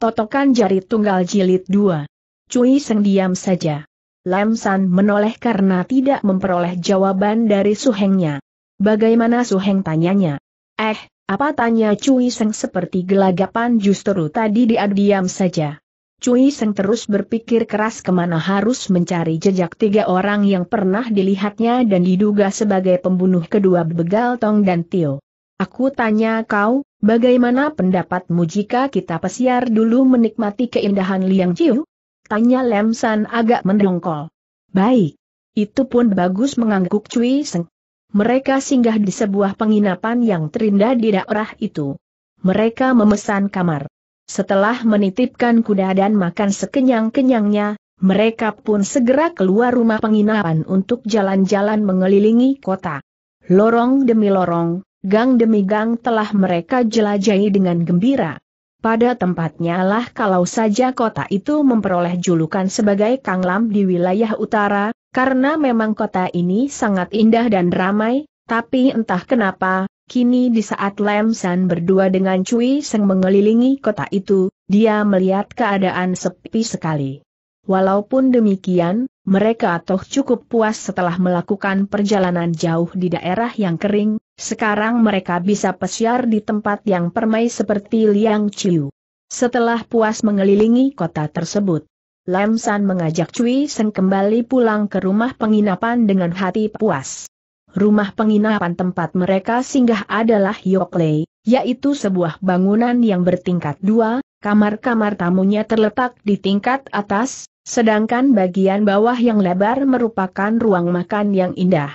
Totokan jari tunggal jilid 2. Cui Seng diam saja. Lam San menoleh karena tidak memperoleh jawaban dari Suhengnya. Bagaimana Suheng tanyanya? Eh, apa tanya Cui Seng seperti gelagapan justru tadi dia diam saja. Cui Seng terus berpikir keras kemana harus mencari jejak tiga orang yang pernah dilihatnya dan diduga sebagai pembunuh kedua begal Tong dan Tio. Aku tanya kau, bagaimana pendapatmu jika kita pesiar dulu menikmati keindahan Liang Jiu? Tanya Lem San agak mendongkol. Baik. Itu pun bagus mengangguk Cui Seng. Mereka singgah di sebuah penginapan yang terindah di daerah itu. Mereka memesan kamar. Setelah menitipkan kuda dan makan sekenyang-kenyangnya, mereka pun segera keluar rumah penginapan untuk jalan-jalan mengelilingi kota. Lorong demi lorong, Gang demi gang telah mereka jelajahi dengan gembira. Pada tempatnya lah kalau saja kota itu memperoleh julukan sebagai Kang Lam di wilayah utara, karena memang kota ini sangat indah dan ramai, tapi entah kenapa, Kini di saat Lam San berdua dengan Cui Seng mengelilingi kota itu, dia melihat keadaan sepi sekali. Walaupun demikian, mereka toh cukup puas setelah melakukan perjalanan jauh di daerah yang kering, sekarang mereka bisa pesiar di tempat yang permai seperti Liang Chiu. Setelah puas mengelilingi kota tersebut, Lam San mengajak Cui Sen kembali pulang ke rumah penginapan dengan hati puas. Rumah penginapan tempat mereka singgah adalah Yoklei, yaitu sebuah bangunan yang bertingkat dua, kamar-kamar tamunya terletak di tingkat atas, sedangkan bagian bawah yang lebar merupakan ruang makan yang indah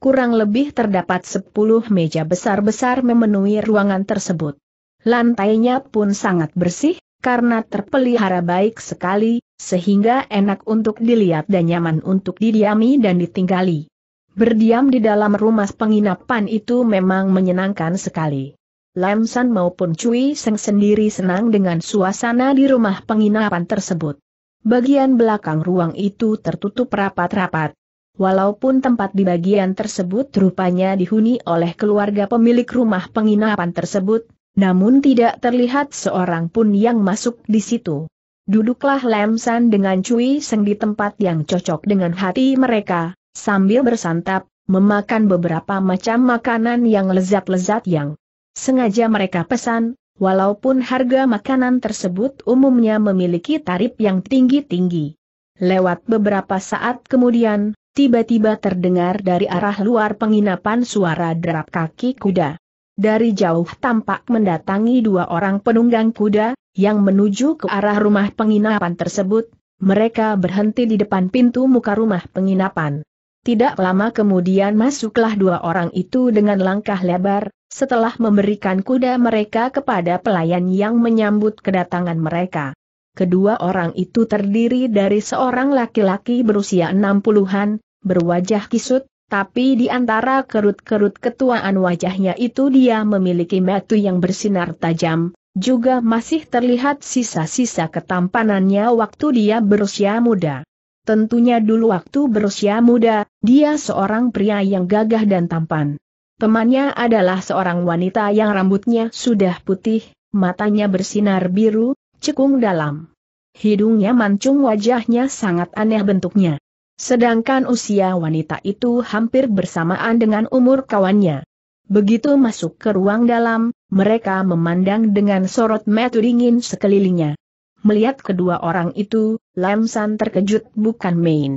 kurang lebih terdapat 10 meja besar-besar memenuhi ruangan tersebut. Lantainya pun sangat bersih, karena terpelihara baik sekali, sehingga enak untuk dilihat dan nyaman untuk didiami dan ditinggali. Berdiam di dalam rumah penginapan itu memang menyenangkan sekali. Lam San maupun Cui Seng sendiri senang dengan suasana di rumah penginapan tersebut. Bagian belakang ruang itu tertutup rapat-rapat, Walaupun tempat di bagian tersebut rupanya dihuni oleh keluarga pemilik rumah penginapan tersebut, namun tidak terlihat seorang pun yang masuk di situ. Duduklah Lemsan dengan Cui Seng di tempat yang cocok dengan hati mereka, sambil bersantap, memakan beberapa macam makanan yang lezat-lezat yang sengaja mereka pesan, walaupun harga makanan tersebut umumnya memiliki tarif yang tinggi-tinggi. Lewat beberapa saat kemudian, Tiba-tiba terdengar dari arah luar penginapan suara derap kaki kuda. Dari jauh tampak mendatangi dua orang penunggang kuda, yang menuju ke arah rumah penginapan tersebut, mereka berhenti di depan pintu muka rumah penginapan. Tidak lama kemudian masuklah dua orang itu dengan langkah lebar, setelah memberikan kuda mereka kepada pelayan yang menyambut kedatangan mereka. Kedua orang itu terdiri dari seorang laki-laki berusia 60-an, berwajah kisut, tapi di antara kerut-kerut ketuaan wajahnya itu dia memiliki metu yang bersinar tajam, juga masih terlihat sisa-sisa ketampanannya waktu dia berusia muda. Tentunya dulu waktu berusia muda, dia seorang pria yang gagah dan tampan. Temannya adalah seorang wanita yang rambutnya sudah putih, matanya bersinar biru, cekung dalam. Hidungnya mancung wajahnya sangat aneh bentuknya. Sedangkan usia wanita itu hampir bersamaan dengan umur kawannya. Begitu masuk ke ruang dalam, mereka memandang dengan sorot mata dingin sekelilingnya. Melihat kedua orang itu, Lam terkejut bukan main.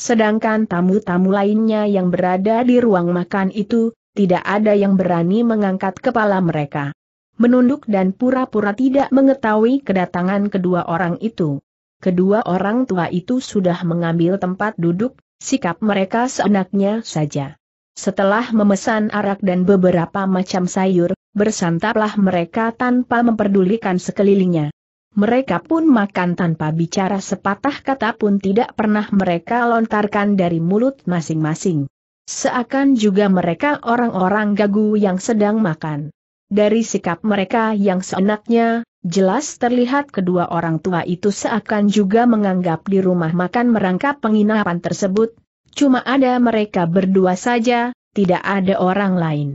Sedangkan tamu-tamu lainnya yang berada di ruang makan itu, tidak ada yang berani mengangkat kepala mereka menunduk dan pura-pura tidak mengetahui kedatangan kedua orang itu. Kedua orang tua itu sudah mengambil tempat duduk, sikap mereka seenaknya saja. Setelah memesan arak dan beberapa macam sayur, bersantaplah mereka tanpa memperdulikan sekelilingnya. Mereka pun makan tanpa bicara sepatah kata pun tidak pernah mereka lontarkan dari mulut masing-masing. Seakan juga mereka orang-orang gagu yang sedang makan. Dari sikap mereka yang seenaknya, jelas terlihat kedua orang tua itu seakan juga menganggap di rumah makan merangkap penginapan tersebut, cuma ada mereka berdua saja, tidak ada orang lain.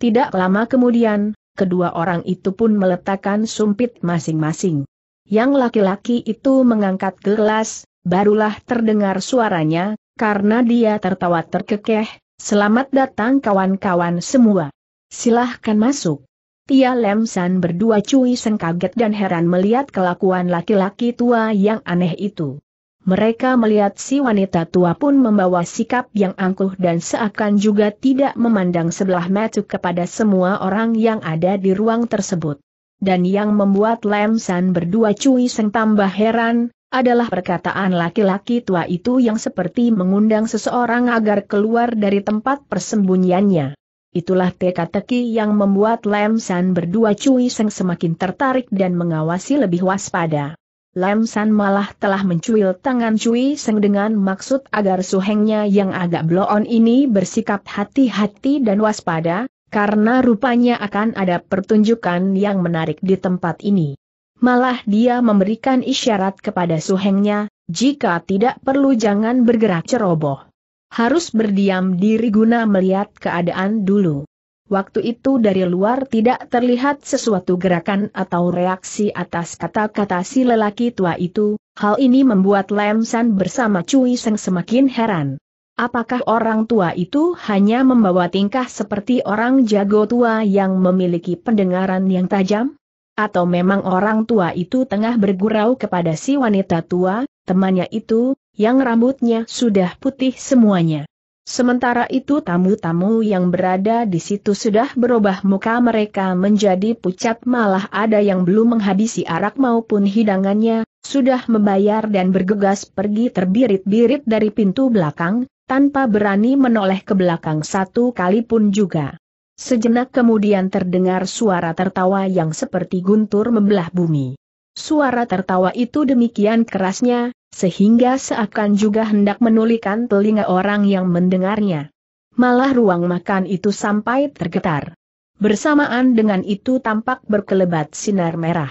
Tidak lama kemudian, kedua orang itu pun meletakkan sumpit masing-masing. Yang laki-laki itu mengangkat gelas, barulah terdengar suaranya, karena dia tertawa terkekeh, selamat datang kawan-kawan semua. Silahkan masuk. Tia Lem San berdua cuy sengkaget dan heran melihat kelakuan laki-laki tua yang aneh itu. Mereka melihat si wanita tua pun membawa sikap yang angkuh dan seakan juga tidak memandang sebelah mata kepada semua orang yang ada di ruang tersebut. Dan yang membuat Lem San berdua cuy Seng tambah heran, adalah perkataan laki-laki tua itu yang seperti mengundang seseorang agar keluar dari tempat persembunyiannya. Itulah teka-teki yang membuat Lam San berdua Cui Seng semakin tertarik dan mengawasi lebih waspada. Lam San malah telah mencuil tangan Cui Seng dengan maksud agar suhengnya yang agak bloon ini bersikap hati-hati dan waspada, karena rupanya akan ada pertunjukan yang menarik di tempat ini. Malah dia memberikan isyarat kepada suhengnya, jika tidak perlu jangan bergerak ceroboh harus berdiam diri guna melihat keadaan dulu. Waktu itu dari luar tidak terlihat sesuatu gerakan atau reaksi atas kata-kata si lelaki tua itu, hal ini membuat Lem San bersama Cui Seng semakin heran. Apakah orang tua itu hanya membawa tingkah seperti orang jago tua yang memiliki pendengaran yang tajam? Atau memang orang tua itu tengah bergurau kepada si wanita tua, temannya itu, yang rambutnya sudah putih semuanya. Sementara itu tamu-tamu yang berada di situ sudah berubah muka mereka menjadi pucat malah ada yang belum menghabisi arak maupun hidangannya, sudah membayar dan bergegas pergi terbirit-birit dari pintu belakang, tanpa berani menoleh ke belakang satu kali pun juga. Sejenak kemudian terdengar suara tertawa yang seperti guntur membelah bumi. Suara tertawa itu demikian kerasnya, sehingga seakan juga hendak menulikan telinga orang yang mendengarnya. Malah ruang makan itu sampai tergetar. Bersamaan dengan itu tampak berkelebat sinar merah.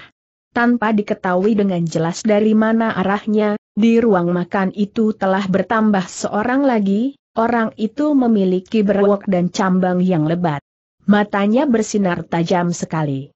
Tanpa diketahui dengan jelas dari mana arahnya, di ruang makan itu telah bertambah seorang lagi, orang itu memiliki berwok dan cambang yang lebat. Matanya bersinar tajam sekali.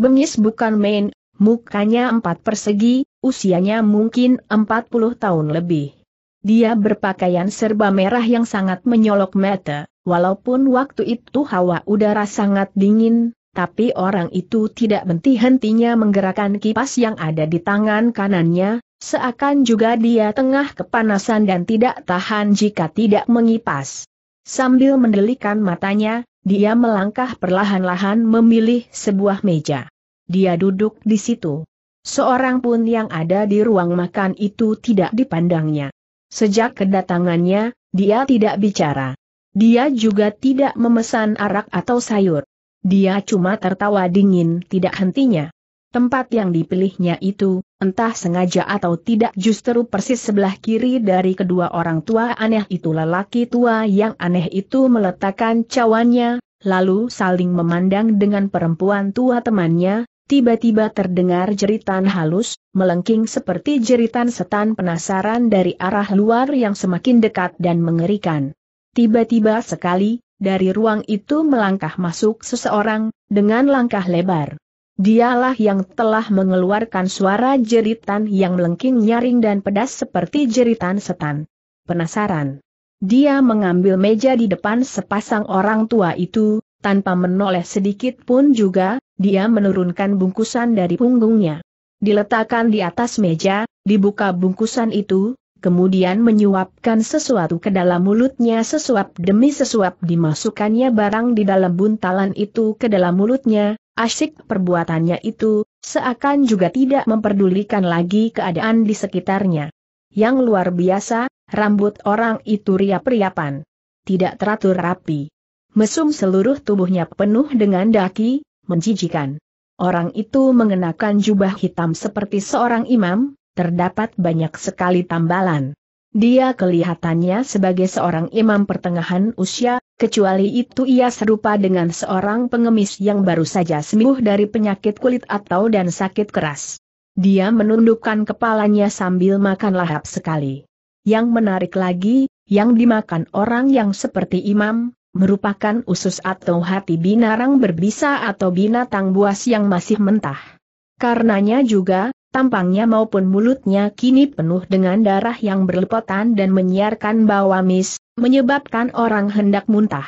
Bengis bukan main, mukanya empat persegi, usianya mungkin 40 tahun lebih. Dia berpakaian serba merah yang sangat menyolok mata, walaupun waktu itu hawa udara sangat dingin, tapi orang itu tidak henti-hentinya menggerakkan kipas yang ada di tangan kanannya, seakan juga dia tengah kepanasan dan tidak tahan jika tidak mengipas. Sambil mendelikan matanya, dia melangkah perlahan-lahan memilih sebuah meja. Dia duduk di situ. Seorang pun yang ada di ruang makan itu tidak dipandangnya. Sejak kedatangannya, dia tidak bicara. Dia juga tidak memesan arak atau sayur. Dia cuma tertawa dingin tidak hentinya. Tempat yang dipilihnya itu, entah sengaja atau tidak justru persis sebelah kiri dari kedua orang tua aneh itu lelaki tua yang aneh itu meletakkan cawannya, lalu saling memandang dengan perempuan tua temannya, tiba-tiba terdengar jeritan halus, melengking seperti jeritan setan penasaran dari arah luar yang semakin dekat dan mengerikan. Tiba-tiba sekali, dari ruang itu melangkah masuk seseorang, dengan langkah lebar. Dialah yang telah mengeluarkan suara jeritan yang melengking nyaring dan pedas seperti jeritan setan. Penasaran. Dia mengambil meja di depan sepasang orang tua itu, tanpa menoleh sedikit pun juga, dia menurunkan bungkusan dari punggungnya. Diletakkan di atas meja, dibuka bungkusan itu, kemudian menyuapkan sesuatu ke dalam mulutnya sesuap demi sesuap dimasukkannya barang di dalam buntalan itu ke dalam mulutnya, asyik perbuatannya itu, seakan juga tidak memperdulikan lagi keadaan di sekitarnya. Yang luar biasa, rambut orang itu riap-riapan. Tidak teratur rapi. Mesum seluruh tubuhnya penuh dengan daki, menjijikan. Orang itu mengenakan jubah hitam seperti seorang imam, terdapat banyak sekali tambalan. Dia kelihatannya sebagai seorang imam pertengahan usia, kecuali itu ia serupa dengan seorang pengemis yang baru saja sembuh dari penyakit kulit atau dan sakit keras. Dia menundukkan kepalanya sambil makan lahap sekali. Yang menarik lagi, yang dimakan orang yang seperti imam, merupakan usus atau hati binarang berbisa atau binatang buas yang masih mentah. Karenanya juga, tampangnya maupun mulutnya kini penuh dengan darah yang berlepotan dan menyiarkan bau amis, menyebabkan orang hendak muntah.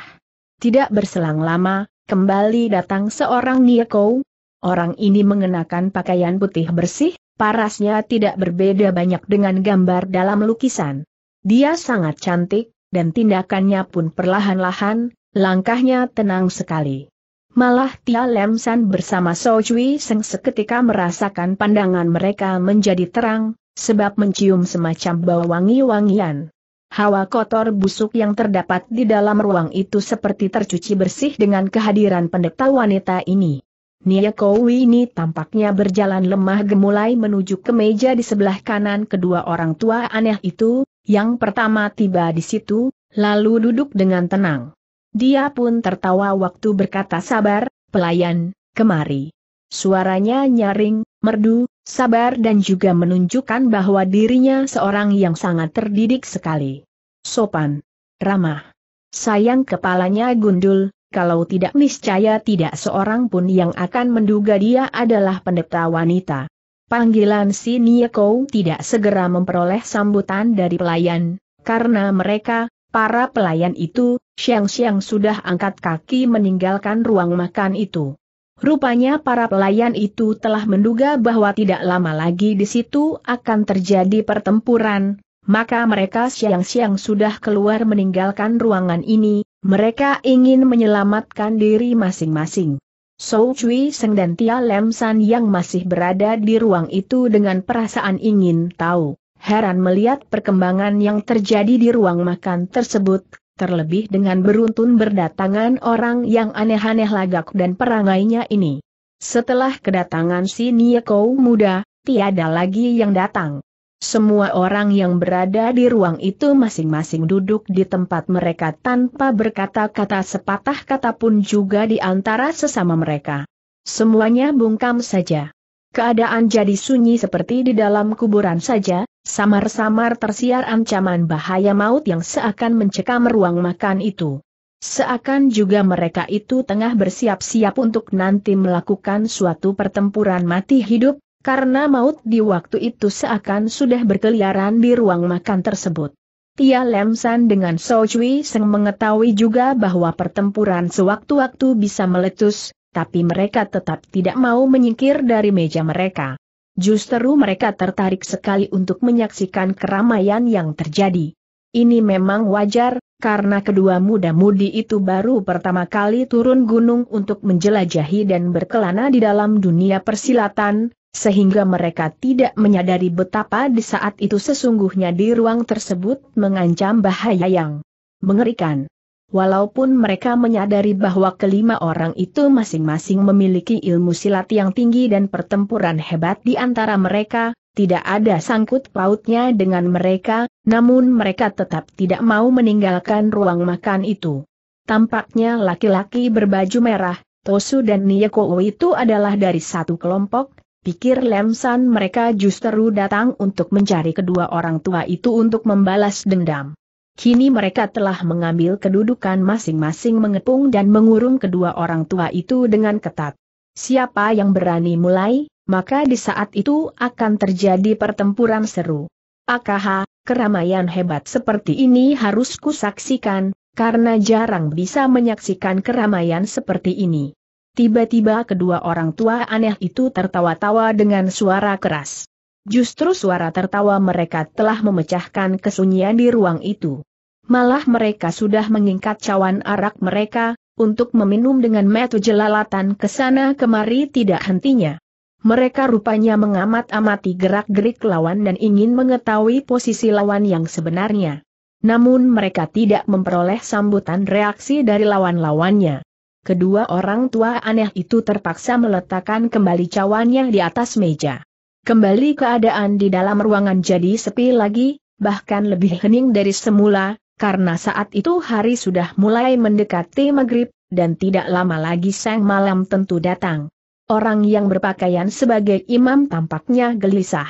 Tidak berselang lama, kembali datang seorang Nieko. Orang ini mengenakan pakaian putih bersih, parasnya tidak berbeda banyak dengan gambar dalam lukisan. Dia sangat cantik, dan tindakannya pun perlahan-lahan, langkahnya tenang sekali. Malah Tia Lem San bersama So Chui Seng seketika merasakan pandangan mereka menjadi terang, sebab mencium semacam bau wangi-wangian. Hawa kotor busuk yang terdapat di dalam ruang itu seperti tercuci bersih dengan kehadiran pendeta wanita ini. Nia Kowi ini tampaknya berjalan lemah gemulai menuju ke meja di sebelah kanan kedua orang tua aneh itu, yang pertama tiba di situ, lalu duduk dengan tenang. Dia pun tertawa waktu berkata sabar, pelayan, kemari. Suaranya nyaring, merdu, sabar dan juga menunjukkan bahwa dirinya seorang yang sangat terdidik sekali. Sopan. Ramah. Sayang kepalanya gundul, kalau tidak niscaya tidak seorang pun yang akan menduga dia adalah pendeta wanita. Panggilan si Nieko tidak segera memperoleh sambutan dari pelayan, karena mereka, para pelayan itu, siang-siang sudah angkat kaki meninggalkan ruang makan itu. Rupanya para pelayan itu telah menduga bahwa tidak lama lagi di situ akan terjadi pertempuran, maka mereka siang-siang sudah keluar meninggalkan ruangan ini, mereka ingin menyelamatkan diri masing-masing. Sou Cui Seng dan Tia Lem San yang masih berada di ruang itu dengan perasaan ingin tahu. Heran melihat perkembangan yang terjadi di ruang makan tersebut, terlebih dengan beruntun berdatangan orang yang aneh-aneh lagak dan perangainya ini. Setelah kedatangan si Niekou muda, tiada lagi yang datang. Semua orang yang berada di ruang itu masing-masing duduk di tempat mereka tanpa berkata-kata sepatah kata pun juga di antara sesama mereka. Semuanya bungkam saja. Keadaan jadi sunyi seperti di dalam kuburan saja, samar-samar tersiar ancaman bahaya maut yang seakan mencekam ruang makan itu. Seakan juga mereka itu tengah bersiap-siap untuk nanti melakukan suatu pertempuran mati hidup, karena maut di waktu itu seakan sudah berkeliaran di ruang makan tersebut. Tia Lemsan dengan So Chui Seng mengetahui juga bahwa pertempuran sewaktu-waktu bisa meletus, tapi mereka tetap tidak mau menyingkir dari meja mereka. Justru mereka tertarik sekali untuk menyaksikan keramaian yang terjadi. Ini memang wajar, karena kedua muda-mudi itu baru pertama kali turun gunung untuk menjelajahi dan berkelana di dalam dunia persilatan, sehingga mereka tidak menyadari betapa di saat itu sesungguhnya di ruang tersebut mengancam bahaya yang mengerikan. Walaupun mereka menyadari bahwa kelima orang itu masing-masing memiliki ilmu silat yang tinggi dan pertempuran hebat di antara mereka, tidak ada sangkut pautnya dengan mereka, namun mereka tetap tidak mau meninggalkan ruang makan itu. Tampaknya laki-laki berbaju merah, Tosu dan Niyeko itu adalah dari satu kelompok, Pikir Lemsan mereka justru datang untuk mencari kedua orang tua itu untuk membalas dendam. Kini mereka telah mengambil kedudukan masing-masing mengepung dan mengurung kedua orang tua itu dengan ketat. Siapa yang berani mulai, maka di saat itu akan terjadi pertempuran seru. Akaha, keramaian hebat seperti ini harus kusaksikan, karena jarang bisa menyaksikan keramaian seperti ini. Tiba-tiba kedua orang tua aneh itu tertawa-tawa dengan suara keras. Justru suara tertawa mereka telah memecahkan kesunyian di ruang itu. Malah mereka sudah mengingkat cawan arak mereka, untuk meminum dengan metu jelalatan ke sana kemari tidak hentinya. Mereka rupanya mengamat-amati gerak-gerik lawan dan ingin mengetahui posisi lawan yang sebenarnya. Namun mereka tidak memperoleh sambutan reaksi dari lawan-lawannya kedua orang tua aneh itu terpaksa meletakkan kembali cawan yang di atas meja. Kembali keadaan di dalam ruangan jadi sepi lagi, bahkan lebih hening dari semula, karena saat itu hari sudah mulai mendekati maghrib, dan tidak lama lagi sang malam tentu datang. Orang yang berpakaian sebagai imam tampaknya gelisah.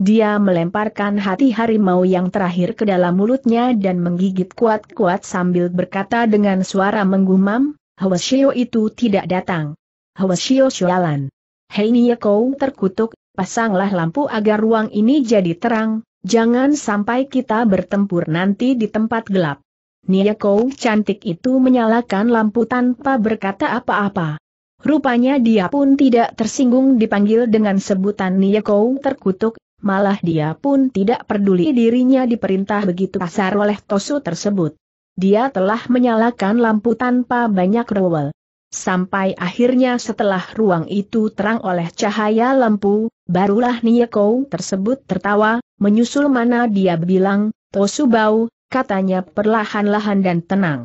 Dia melemparkan hati harimau yang terakhir ke dalam mulutnya dan menggigit kuat-kuat sambil berkata dengan suara menggumam, Hwasyo itu tidak datang. Hwasyo Shualan. Hei Kau terkutuk, pasanglah lampu agar ruang ini jadi terang, jangan sampai kita bertempur nanti di tempat gelap. Kau cantik itu menyalakan lampu tanpa berkata apa-apa. Rupanya dia pun tidak tersinggung dipanggil dengan sebutan Kau terkutuk, malah dia pun tidak peduli dirinya diperintah begitu kasar oleh Tosu tersebut dia telah menyalakan lampu tanpa banyak rewel. Sampai akhirnya setelah ruang itu terang oleh cahaya lampu, barulah Nieko tersebut tertawa, menyusul mana dia bilang, Tosu bau, katanya perlahan-lahan dan tenang.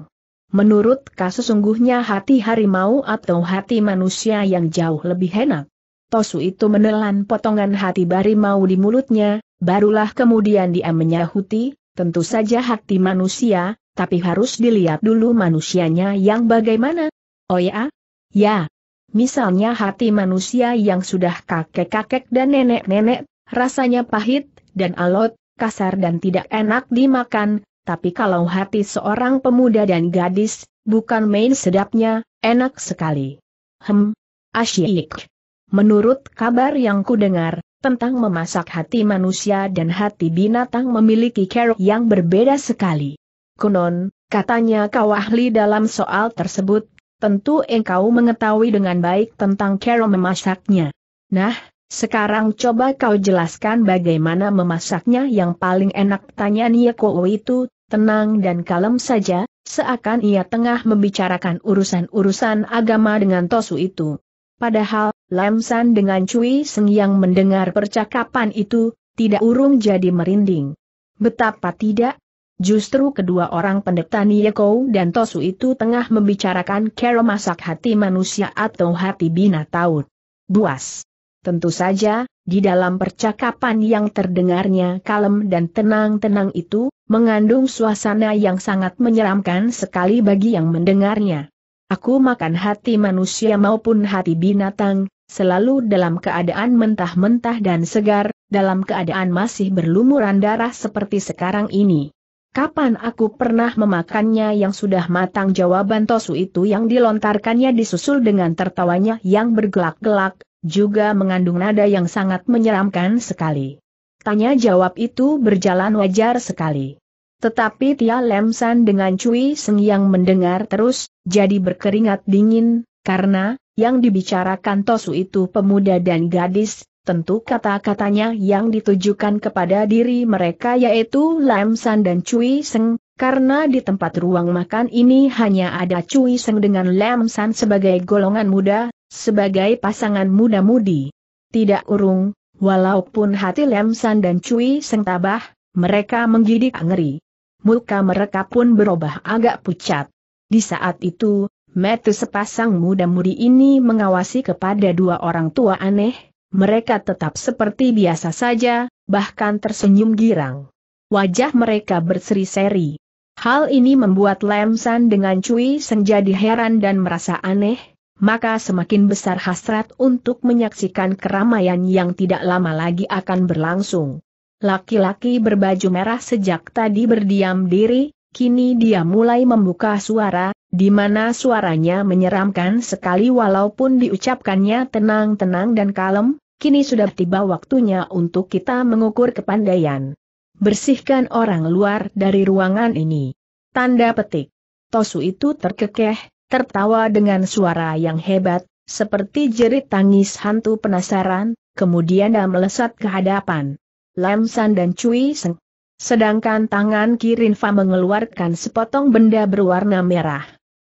Menurut kasus sungguhnya hati harimau atau hati manusia yang jauh lebih enak. Tosu itu menelan potongan hati harimau di mulutnya, barulah kemudian dia menyahuti, tentu saja hati manusia, tapi harus dilihat dulu manusianya yang bagaimana. Oh ya? Ya. Misalnya hati manusia yang sudah kakek-kakek dan nenek-nenek, rasanya pahit, dan alot, kasar dan tidak enak dimakan, tapi kalau hati seorang pemuda dan gadis, bukan main sedapnya, enak sekali. Hem, asyik. Menurut kabar yang kudengar, tentang memasak hati manusia dan hati binatang memiliki kerok yang berbeda sekali. Konon, katanya kau ahli dalam soal tersebut, tentu engkau mengetahui dengan baik tentang cara memasaknya. Nah, sekarang coba kau jelaskan bagaimana memasaknya yang paling enak tanya Nieko itu, tenang dan kalem saja, seakan ia tengah membicarakan urusan-urusan agama dengan Tosu itu. Padahal, Lamsan dengan Cui Seng yang mendengar percakapan itu, tidak urung jadi merinding. Betapa tidak, Justru kedua orang pendeta Niyeko dan Tosu itu tengah membicarakan kero masak hati manusia atau hati binatang. Buas. Tentu saja, di dalam percakapan yang terdengarnya kalem dan tenang-tenang itu, mengandung suasana yang sangat menyeramkan sekali bagi yang mendengarnya. Aku makan hati manusia maupun hati binatang, selalu dalam keadaan mentah-mentah dan segar, dalam keadaan masih berlumuran darah seperti sekarang ini. Kapan aku pernah memakannya yang sudah matang jawaban Tosu itu yang dilontarkannya disusul dengan tertawanya yang bergelak-gelak, juga mengandung nada yang sangat menyeramkan sekali. Tanya jawab itu berjalan wajar sekali. Tetapi Tia Lemsan dengan Cui Seng yang mendengar terus, jadi berkeringat dingin, karena, yang dibicarakan Tosu itu pemuda dan gadis, tentu kata-katanya yang ditujukan kepada diri mereka yaitu Lam San dan Cui Seng, karena di tempat ruang makan ini hanya ada Cui Seng dengan Lam San sebagai golongan muda, sebagai pasangan muda-mudi. Tidak urung, walaupun hati Lam San dan Cui Seng tabah, mereka menggidik ngeri. Muka mereka pun berubah agak pucat. Di saat itu, Metu sepasang muda-mudi ini mengawasi kepada dua orang tua aneh, mereka tetap seperti biasa saja, bahkan tersenyum girang. Wajah mereka berseri-seri. Hal ini membuat Lam San dengan Cui Seng jadi heran dan merasa aneh, maka semakin besar hasrat untuk menyaksikan keramaian yang tidak lama lagi akan berlangsung. Laki-laki berbaju merah sejak tadi berdiam diri, kini dia mulai membuka suara, di mana suaranya menyeramkan sekali walaupun diucapkannya tenang-tenang dan kalem, kini sudah tiba waktunya untuk kita mengukur kepandaian. Bersihkan orang luar dari ruangan ini. Tanda petik. Tosu itu terkekeh, tertawa dengan suara yang hebat, seperti jerit tangis hantu penasaran, kemudian dia melesat ke hadapan. Lam dan Cui Seng. Sedangkan tangan Kirinfa mengeluarkan sepotong benda berwarna merah.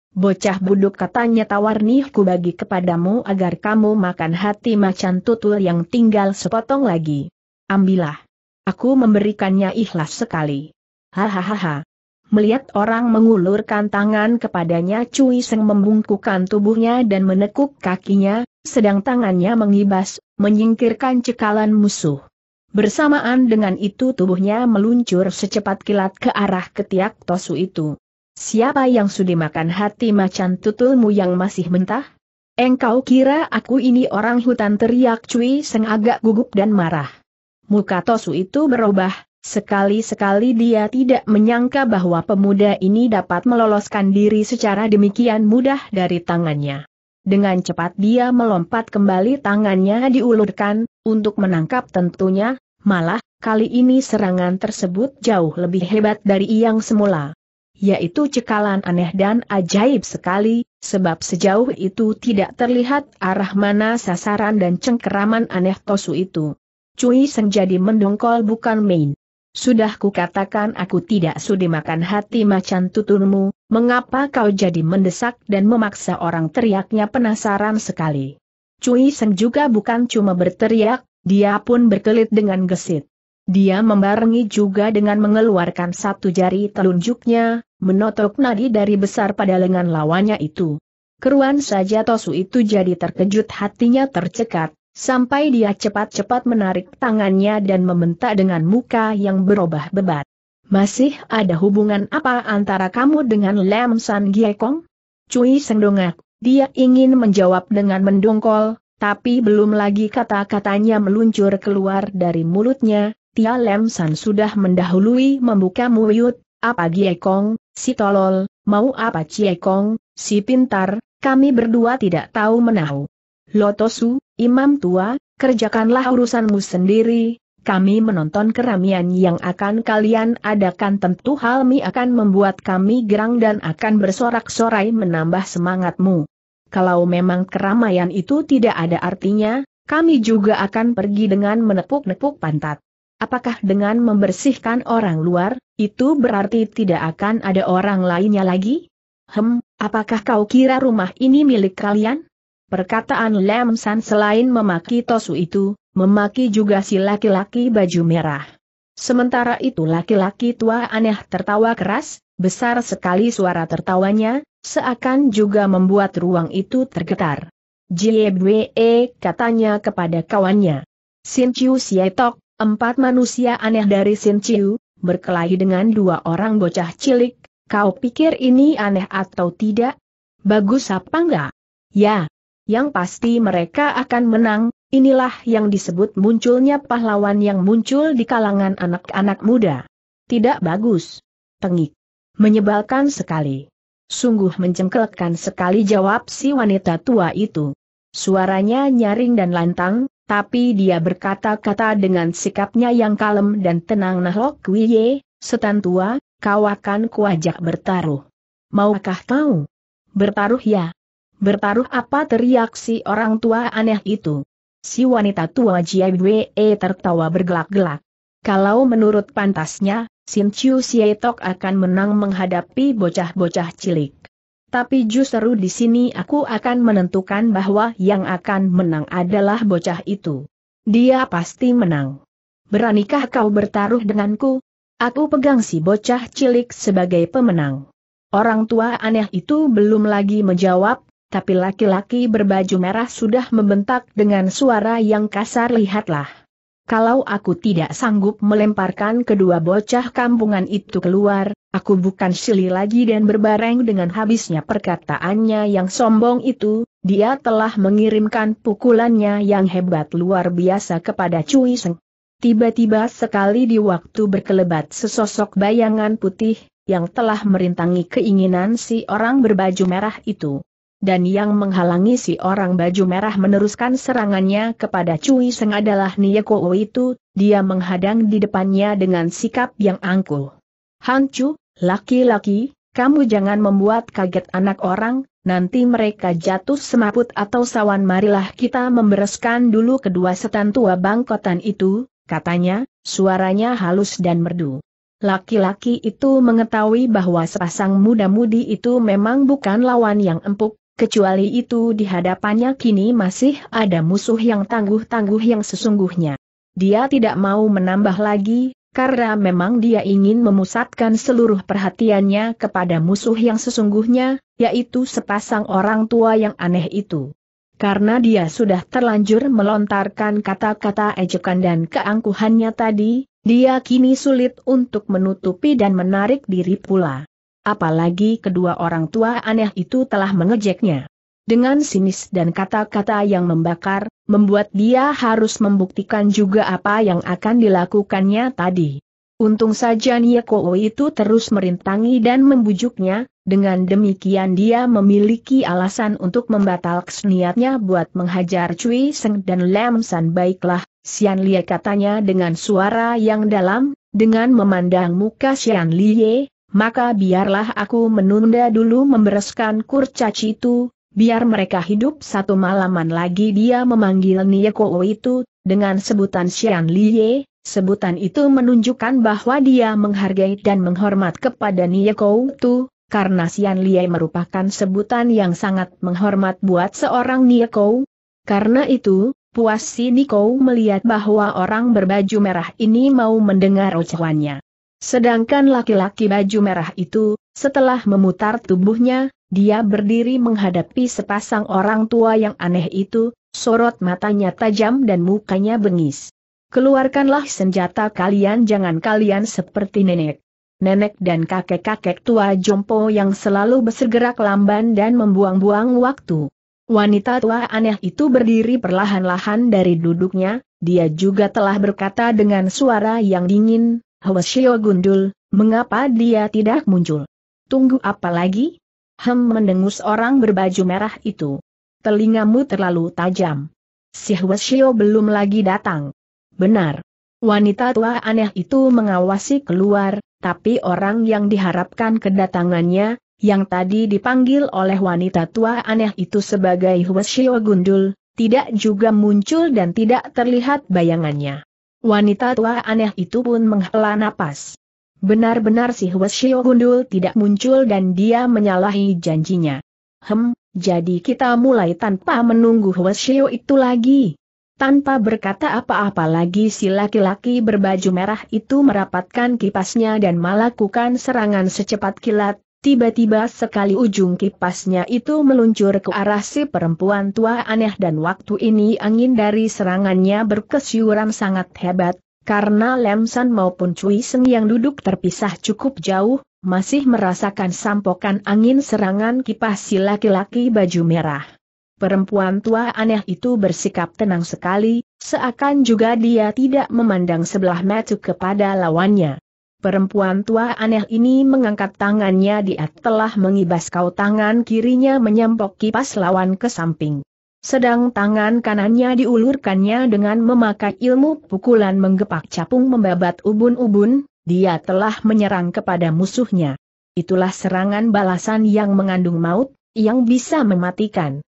Bocah buduk katanya tawar nih ku bagi kepadamu agar kamu makan hati macan tutul yang tinggal sepotong lagi. Ambillah. Aku memberikannya ikhlas sekali. Hahaha. Melihat orang mengulurkan tangan kepadanya Cui Seng membungkukan tubuhnya dan menekuk kakinya, sedang tangannya mengibas, menyingkirkan cekalan musuh. Bersamaan dengan itu tubuhnya meluncur secepat kilat ke arah ketiak Tosu itu. Siapa yang sudi makan hati macan tutulmu yang masih mentah? Engkau kira aku ini orang hutan teriak cuy Seng agak gugup dan marah. Muka Tosu itu berubah, sekali-sekali dia tidak menyangka bahwa pemuda ini dapat meloloskan diri secara demikian mudah dari tangannya. Dengan cepat dia melompat kembali tangannya diulurkan, untuk menangkap tentunya, malah, kali ini serangan tersebut jauh lebih hebat dari yang semula yaitu cekalan aneh dan ajaib sekali, sebab sejauh itu tidak terlihat arah mana sasaran dan cengkeraman aneh Tosu itu. Cui Seng jadi mendongkol bukan main. Sudah kukatakan aku tidak sudi makan hati macan tuturmu, mengapa kau jadi mendesak dan memaksa orang teriaknya penasaran sekali. Cui Seng juga bukan cuma berteriak, dia pun berkelit dengan gesit. Dia membarengi juga dengan mengeluarkan satu jari telunjuknya, menotok nadi dari besar pada lengan lawannya itu. Keruan saja Tosu itu jadi terkejut hatinya tercekat, sampai dia cepat-cepat menarik tangannya dan membentak dengan muka yang berubah bebat. Masih ada hubungan apa antara kamu dengan Lam San Giekong? Cui sendongak, dia ingin menjawab dengan mendongkol, tapi belum lagi kata-katanya meluncur keluar dari mulutnya, Tia Lam San sudah mendahului membuka mulut, apa Giekong, si tolol, mau apa Kong? si pintar, kami berdua tidak tahu menahu. Lotosu, imam tua, kerjakanlah urusanmu sendiri, kami menonton keramian yang akan kalian adakan tentu halmi akan membuat kami gerang dan akan bersorak-sorai menambah semangatmu. Kalau memang keramaian itu tidak ada artinya, kami juga akan pergi dengan menepuk-nepuk pantat. Apakah dengan membersihkan orang luar, itu berarti tidak akan ada orang lainnya lagi? Hem, apakah kau kira rumah ini milik kalian? Perkataan Lam San selain memaki Tosu itu, memaki juga si laki-laki baju merah. Sementara itu laki-laki tua aneh tertawa keras, besar sekali suara tertawanya, seakan juga membuat ruang itu tergetar. Jiebwe katanya kepada kawannya. Sin Chiu Sietok, Empat manusia aneh dari Sin Chiu, berkelahi dengan dua orang bocah cilik, kau pikir ini aneh atau tidak? Bagus apa enggak? Ya, yang pasti mereka akan menang, inilah yang disebut munculnya pahlawan yang muncul di kalangan anak-anak muda. Tidak bagus. Tengik. Menyebalkan sekali. Sungguh mencengkelkan sekali jawab si wanita tua itu. Suaranya nyaring dan lantang, tapi dia berkata-kata dengan sikapnya yang kalem dan tenang Nah Lok Wiye, setan tua, kau akan kuajak bertaruh. Maukah kau? Bertaruh ya. Bertaruh apa teriak si orang tua aneh itu. Si wanita tua Jiabwe e tertawa bergelak-gelak. Kalau menurut pantasnya, Sin Chiu Sietok akan menang menghadapi bocah-bocah cilik. Tapi justru di sini aku akan menentukan bahwa yang akan menang adalah bocah itu. Dia pasti menang. Beranikah kau bertaruh denganku? Aku pegang si bocah cilik sebagai pemenang. Orang tua aneh itu belum lagi menjawab, tapi laki-laki berbaju merah sudah membentak dengan suara yang kasar lihatlah. Kalau aku tidak sanggup melemparkan kedua bocah kampungan itu keluar, aku bukan sili lagi dan berbareng dengan habisnya perkataannya yang sombong itu, dia telah mengirimkan pukulannya yang hebat luar biasa kepada Cui Seng. Tiba-tiba sekali di waktu berkelebat sesosok bayangan putih, yang telah merintangi keinginan si orang berbaju merah itu dan yang menghalangi si orang baju merah meneruskan serangannya kepada Cui Seng adalah Nieko itu, dia menghadang di depannya dengan sikap yang angkuh. Hancu, laki-laki, kamu jangan membuat kaget anak orang, nanti mereka jatuh semaput atau sawan marilah kita membereskan dulu kedua setan tua bangkotan itu, katanya, suaranya halus dan merdu. Laki-laki itu mengetahui bahwa sepasang muda-mudi itu memang bukan lawan yang empuk, Kecuali itu di hadapannya kini masih ada musuh yang tangguh-tangguh yang sesungguhnya. Dia tidak mau menambah lagi, karena memang dia ingin memusatkan seluruh perhatiannya kepada musuh yang sesungguhnya, yaitu sepasang orang tua yang aneh itu. Karena dia sudah terlanjur melontarkan kata-kata ejekan dan keangkuhannya tadi, dia kini sulit untuk menutupi dan menarik diri pula apalagi kedua orang tua aneh itu telah mengejeknya. Dengan sinis dan kata-kata yang membakar, membuat dia harus membuktikan juga apa yang akan dilakukannya tadi. Untung saja Nieko itu terus merintangi dan membujuknya, dengan demikian dia memiliki alasan untuk membatalkan niatnya buat menghajar Cui Seng dan Lam San baiklah, Xian Lie katanya dengan suara yang dalam, dengan memandang muka Xian Lie, maka biarlah aku menunda dulu membereskan kurcaci itu, biar mereka hidup satu malaman lagi dia memanggil Nieko itu, dengan sebutan Xian Liye, sebutan itu menunjukkan bahwa dia menghargai dan menghormat kepada Nieko itu, karena Xian Liye merupakan sebutan yang sangat menghormat buat seorang Nieko. Karena itu, puas si Niko melihat bahwa orang berbaju merah ini mau mendengar ucapannya. Sedangkan laki-laki baju merah itu, setelah memutar tubuhnya, dia berdiri menghadapi sepasang orang tua yang aneh itu, sorot matanya tajam dan mukanya bengis. Keluarkanlah senjata kalian jangan kalian seperti nenek. Nenek dan kakek-kakek tua jompo yang selalu bergerak lamban dan membuang-buang waktu. Wanita tua aneh itu berdiri perlahan-lahan dari duduknya, dia juga telah berkata dengan suara yang dingin, Shio gundul, mengapa dia tidak muncul? Tunggu apa lagi? Hem mendengus orang berbaju merah itu. Telingamu terlalu tajam. Si Shio belum lagi datang. Benar. Wanita tua aneh itu mengawasi keluar, tapi orang yang diharapkan kedatangannya, yang tadi dipanggil oleh wanita tua aneh itu sebagai Shio Gundul, tidak juga muncul dan tidak terlihat bayangannya. Wanita tua aneh itu pun menghela napas. Benar-benar si Hwasyo Gundul tidak muncul dan dia menyalahi janjinya. Hem, jadi kita mulai tanpa menunggu Hwasyo itu lagi. Tanpa berkata apa-apa lagi si laki-laki berbaju merah itu merapatkan kipasnya dan melakukan serangan secepat kilat, Tiba-tiba sekali ujung kipasnya itu meluncur ke arah si perempuan tua aneh dan waktu ini angin dari serangannya berkesiuran sangat hebat, karena Lemsan maupun Cui Seng yang duduk terpisah cukup jauh, masih merasakan sampokan angin serangan kipas si laki-laki baju merah. Perempuan tua aneh itu bersikap tenang sekali, seakan juga dia tidak memandang sebelah mata kepada lawannya. Perempuan tua aneh ini mengangkat tangannya dia telah mengibas kau tangan kirinya menyempok kipas lawan ke samping. Sedang tangan kanannya diulurkannya dengan memakai ilmu pukulan menggepak capung membabat ubun-ubun, dia telah menyerang kepada musuhnya. Itulah serangan balasan yang mengandung maut, yang bisa mematikan.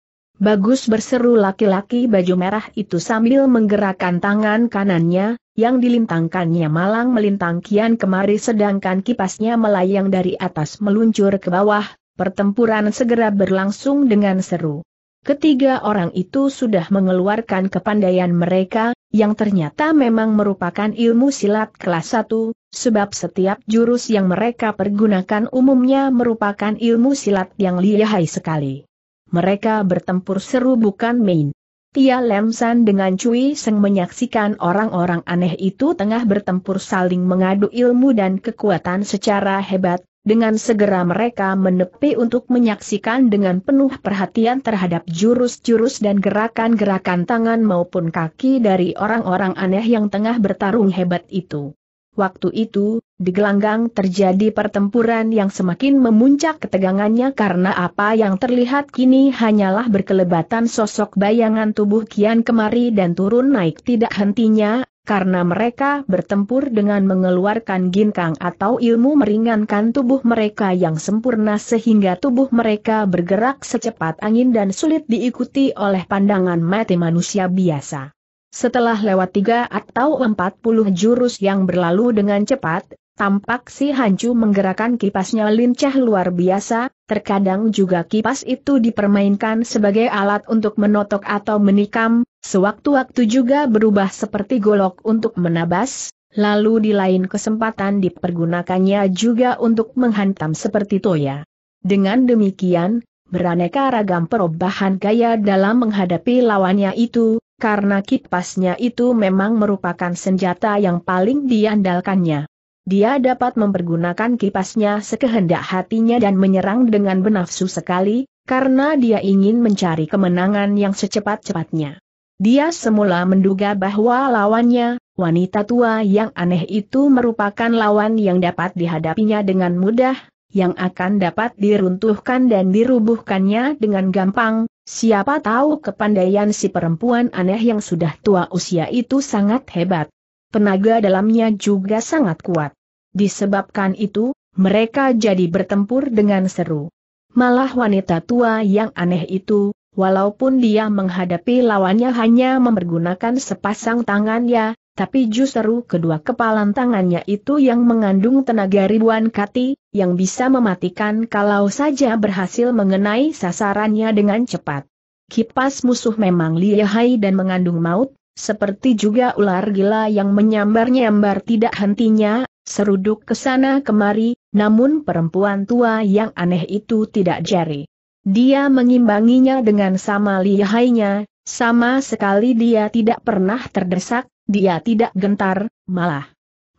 Bagus berseru laki-laki baju merah itu sambil menggerakkan tangan kanannya, yang dilintangkannya malang melintang kian kemari sedangkan kipasnya melayang dari atas meluncur ke bawah, pertempuran segera berlangsung dengan seru. Ketiga orang itu sudah mengeluarkan kepandaian mereka, yang ternyata memang merupakan ilmu silat kelas 1, sebab setiap jurus yang mereka pergunakan umumnya merupakan ilmu silat yang lihai sekali. Mereka bertempur seru bukan main. Tia Lemsan dengan Cui Seng menyaksikan orang-orang aneh itu tengah bertempur saling mengadu ilmu dan kekuatan secara hebat, dengan segera mereka menepi untuk menyaksikan dengan penuh perhatian terhadap jurus-jurus dan gerakan-gerakan tangan maupun kaki dari orang-orang aneh yang tengah bertarung hebat itu. Waktu itu, di gelanggang terjadi pertempuran yang semakin memuncak ketegangannya karena apa yang terlihat kini hanyalah berkelebatan sosok bayangan tubuh kian kemari dan turun naik tidak hentinya, karena mereka bertempur dengan mengeluarkan ginkang atau ilmu meringankan tubuh mereka yang sempurna sehingga tubuh mereka bergerak secepat angin dan sulit diikuti oleh pandangan mati manusia biasa. Setelah lewat tiga atau empat puluh jurus yang berlalu dengan cepat, Tampak si Hancu menggerakkan kipasnya lincah luar biasa, terkadang juga kipas itu dipermainkan sebagai alat untuk menotok atau menikam, sewaktu-waktu juga berubah seperti golok untuk menabas, lalu di lain kesempatan dipergunakannya juga untuk menghantam seperti toya. Dengan demikian, beraneka ragam perubahan gaya dalam menghadapi lawannya itu, karena kipasnya itu memang merupakan senjata yang paling diandalkannya. Dia dapat mempergunakan kipasnya sekehendak hatinya dan menyerang dengan benafsu sekali, karena dia ingin mencari kemenangan yang secepat-cepatnya. Dia semula menduga bahwa lawannya, wanita tua yang aneh itu merupakan lawan yang dapat dihadapinya dengan mudah, yang akan dapat diruntuhkan dan dirubuhkannya dengan gampang, siapa tahu kepandaian si perempuan aneh yang sudah tua usia itu sangat hebat. Tenaga dalamnya juga sangat kuat. Disebabkan itu, mereka jadi bertempur dengan seru. Malah wanita tua yang aneh itu, walaupun dia menghadapi lawannya hanya mempergunakan sepasang tangannya, tapi justru kedua kepalan tangannya itu yang mengandung tenaga ribuan kati, yang bisa mematikan kalau saja berhasil mengenai sasarannya dengan cepat. Kipas musuh memang lihai dan mengandung maut, seperti juga ular gila yang menyambar-nyambar tidak hentinya, seruduk ke sana kemari, namun perempuan tua yang aneh itu tidak jari. Dia mengimbanginya dengan sama lihainya, sama sekali dia tidak pernah terdesak, dia tidak gentar, malah.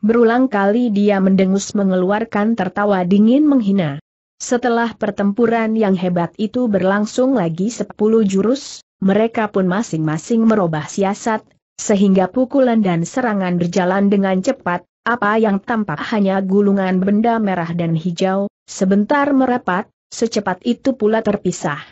Berulang kali dia mendengus mengeluarkan tertawa dingin menghina. Setelah pertempuran yang hebat itu berlangsung lagi sepuluh jurus, mereka pun masing-masing merubah siasat, sehingga pukulan dan serangan berjalan dengan cepat, apa yang tampak hanya gulungan benda merah dan hijau, sebentar merapat, secepat itu pula terpisah.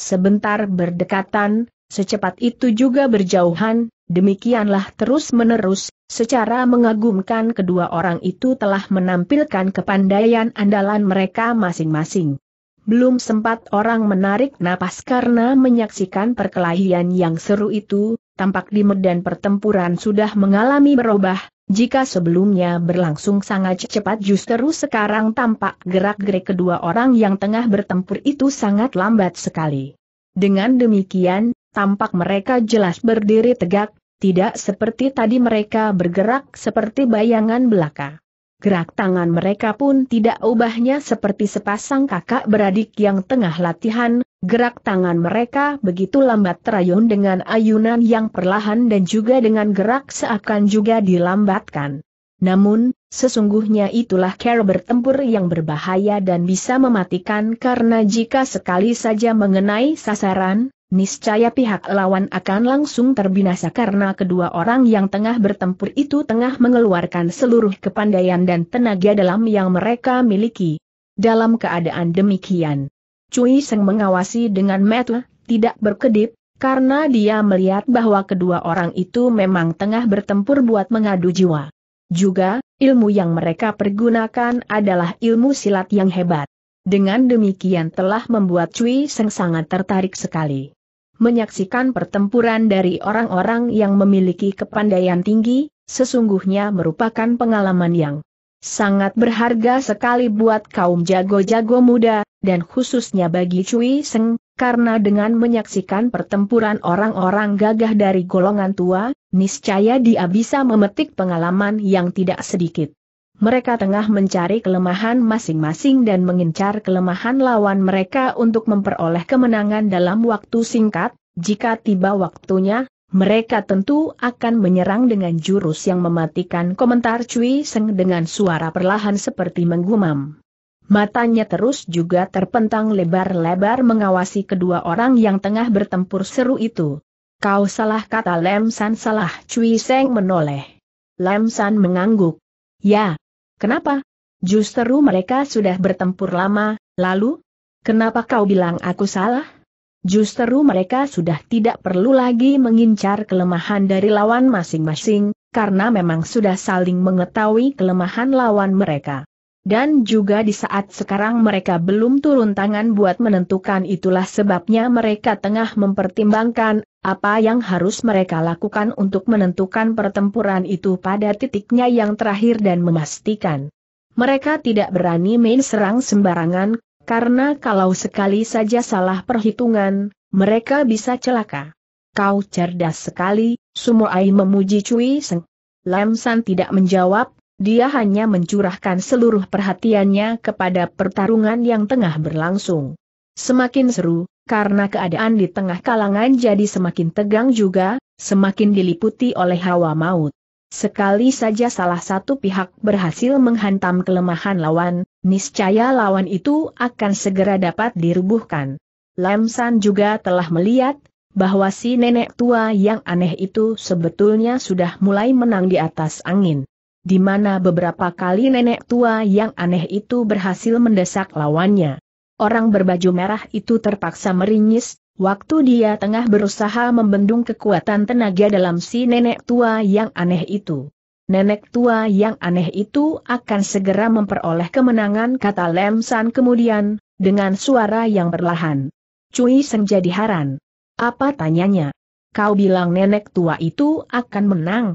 Sebentar berdekatan, secepat itu juga berjauhan, demikianlah terus-menerus, secara mengagumkan kedua orang itu telah menampilkan kepandaian andalan mereka masing-masing. Belum sempat orang menarik napas karena menyaksikan perkelahian yang seru itu, tampak di medan pertempuran sudah mengalami berubah, jika sebelumnya berlangsung sangat cepat justru sekarang tampak gerak-gerik kedua orang yang tengah bertempur itu sangat lambat sekali. Dengan demikian, tampak mereka jelas berdiri tegak, tidak seperti tadi mereka bergerak seperti bayangan belaka. Gerak tangan mereka pun tidak ubahnya seperti sepasang kakak beradik yang tengah latihan, gerak tangan mereka begitu lambat terayun dengan ayunan yang perlahan dan juga dengan gerak seakan juga dilambatkan. Namun, sesungguhnya itulah cara bertempur yang berbahaya dan bisa mematikan karena jika sekali saja mengenai sasaran, niscaya pihak lawan akan langsung terbinasa karena kedua orang yang tengah bertempur itu tengah mengeluarkan seluruh kepandaian dan tenaga dalam yang mereka miliki. Dalam keadaan demikian, Cui Seng mengawasi dengan mata, tidak berkedip, karena dia melihat bahwa kedua orang itu memang tengah bertempur buat mengadu jiwa. Juga, ilmu yang mereka pergunakan adalah ilmu silat yang hebat. Dengan demikian telah membuat Cui Seng sangat tertarik sekali. Menyaksikan pertempuran dari orang-orang yang memiliki kepandaian tinggi, sesungguhnya merupakan pengalaman yang sangat berharga sekali buat kaum jago-jago muda, dan khususnya bagi Cui Seng, karena dengan menyaksikan pertempuran orang-orang gagah dari golongan tua, niscaya dia bisa memetik pengalaman yang tidak sedikit mereka tengah mencari kelemahan masing-masing dan mengincar kelemahan lawan mereka untuk memperoleh kemenangan dalam waktu singkat, jika tiba waktunya, mereka tentu akan menyerang dengan jurus yang mematikan komentar Cui Seng dengan suara perlahan seperti menggumam. Matanya terus juga terpentang lebar-lebar mengawasi kedua orang yang tengah bertempur seru itu. Kau salah kata Lem San salah Cui Seng menoleh. Lem San mengangguk. Ya, Kenapa? Justru mereka sudah bertempur lama, lalu? Kenapa kau bilang aku salah? Justru mereka sudah tidak perlu lagi mengincar kelemahan dari lawan masing-masing, karena memang sudah saling mengetahui kelemahan lawan mereka. Dan juga di saat sekarang mereka belum turun tangan buat menentukan itulah sebabnya mereka tengah mempertimbangkan apa yang harus mereka lakukan untuk menentukan pertempuran itu pada titiknya yang terakhir dan memastikan. Mereka tidak berani main serang sembarangan, karena kalau sekali saja salah perhitungan, mereka bisa celaka. Kau cerdas sekali, Sumoai memuji Cui Seng. Lam San tidak menjawab, dia hanya mencurahkan seluruh perhatiannya kepada pertarungan yang tengah berlangsung. Semakin seru, karena keadaan di tengah kalangan jadi semakin tegang juga, semakin diliputi oleh hawa maut. Sekali saja salah satu pihak berhasil menghantam kelemahan lawan, niscaya lawan itu akan segera dapat dirubuhkan. Lamsan juga telah melihat bahwa si nenek tua yang aneh itu sebetulnya sudah mulai menang di atas angin. Di mana beberapa kali nenek tua yang aneh itu berhasil mendesak lawannya orang berbaju merah itu terpaksa meringis, waktu dia tengah berusaha membendung kekuatan tenaga dalam si nenek tua yang aneh itu. Nenek tua yang aneh itu akan segera memperoleh kemenangan kata Lem San kemudian, dengan suara yang perlahan. Cui Seng jadi haran. Apa tanyanya? Kau bilang nenek tua itu akan menang.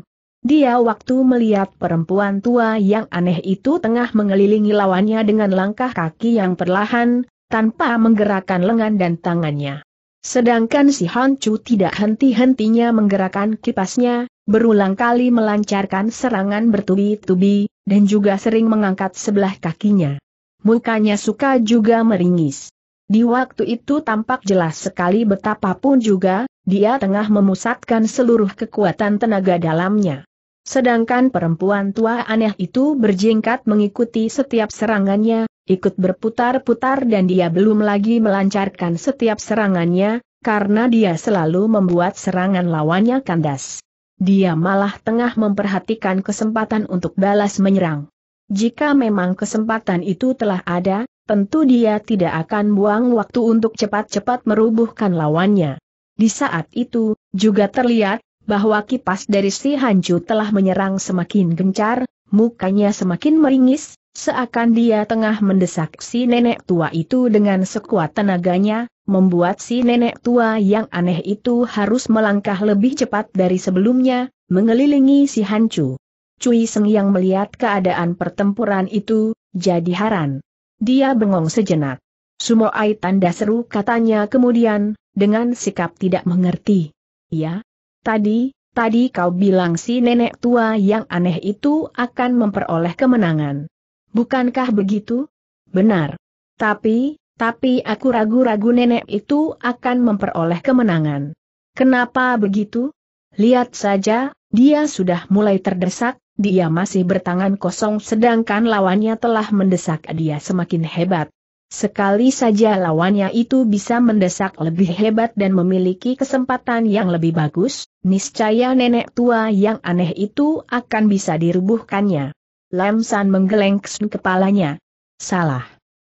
Dia waktu melihat perempuan tua yang aneh itu tengah mengelilingi lawannya dengan langkah kaki yang perlahan, tanpa menggerakkan lengan dan tangannya. Sedangkan si Chu tidak henti-hentinya menggerakkan kipasnya, berulang kali melancarkan serangan bertubi-tubi, dan juga sering mengangkat sebelah kakinya. Mukanya suka juga meringis. Di waktu itu tampak jelas sekali betapapun juga, dia tengah memusatkan seluruh kekuatan tenaga dalamnya. Sedangkan perempuan tua aneh itu berjingkat mengikuti setiap serangannya, ikut berputar-putar dan dia belum lagi melancarkan setiap serangannya, karena dia selalu membuat serangan lawannya kandas. Dia malah tengah memperhatikan kesempatan untuk balas menyerang. Jika memang kesempatan itu telah ada, tentu dia tidak akan buang waktu untuk cepat-cepat merubuhkan lawannya. Di saat itu, juga terlihat, bahwa kipas dari si Hanju telah menyerang semakin gencar, mukanya semakin meringis, Seakan dia tengah mendesak si nenek tua itu dengan sekuat tenaganya, membuat si nenek tua yang aneh itu harus melangkah lebih cepat dari sebelumnya, mengelilingi si Hancu. Cui Seng yang melihat keadaan pertempuran itu, jadi haran. Dia bengong sejenak. Sumoai tanda seru katanya kemudian, dengan sikap tidak mengerti. Ya? Tadi, tadi kau bilang si nenek tua yang aneh itu akan memperoleh kemenangan. Bukankah begitu? Benar. Tapi, tapi aku ragu-ragu nenek itu akan memperoleh kemenangan. Kenapa begitu? Lihat saja, dia sudah mulai terdesak, dia masih bertangan kosong sedangkan lawannya telah mendesak dia semakin hebat. Sekali saja lawannya itu bisa mendesak lebih hebat dan memiliki kesempatan yang lebih bagus, niscaya nenek tua yang aneh itu akan bisa dirubuhkannya. Lem San menggelengkan kepalanya. Salah.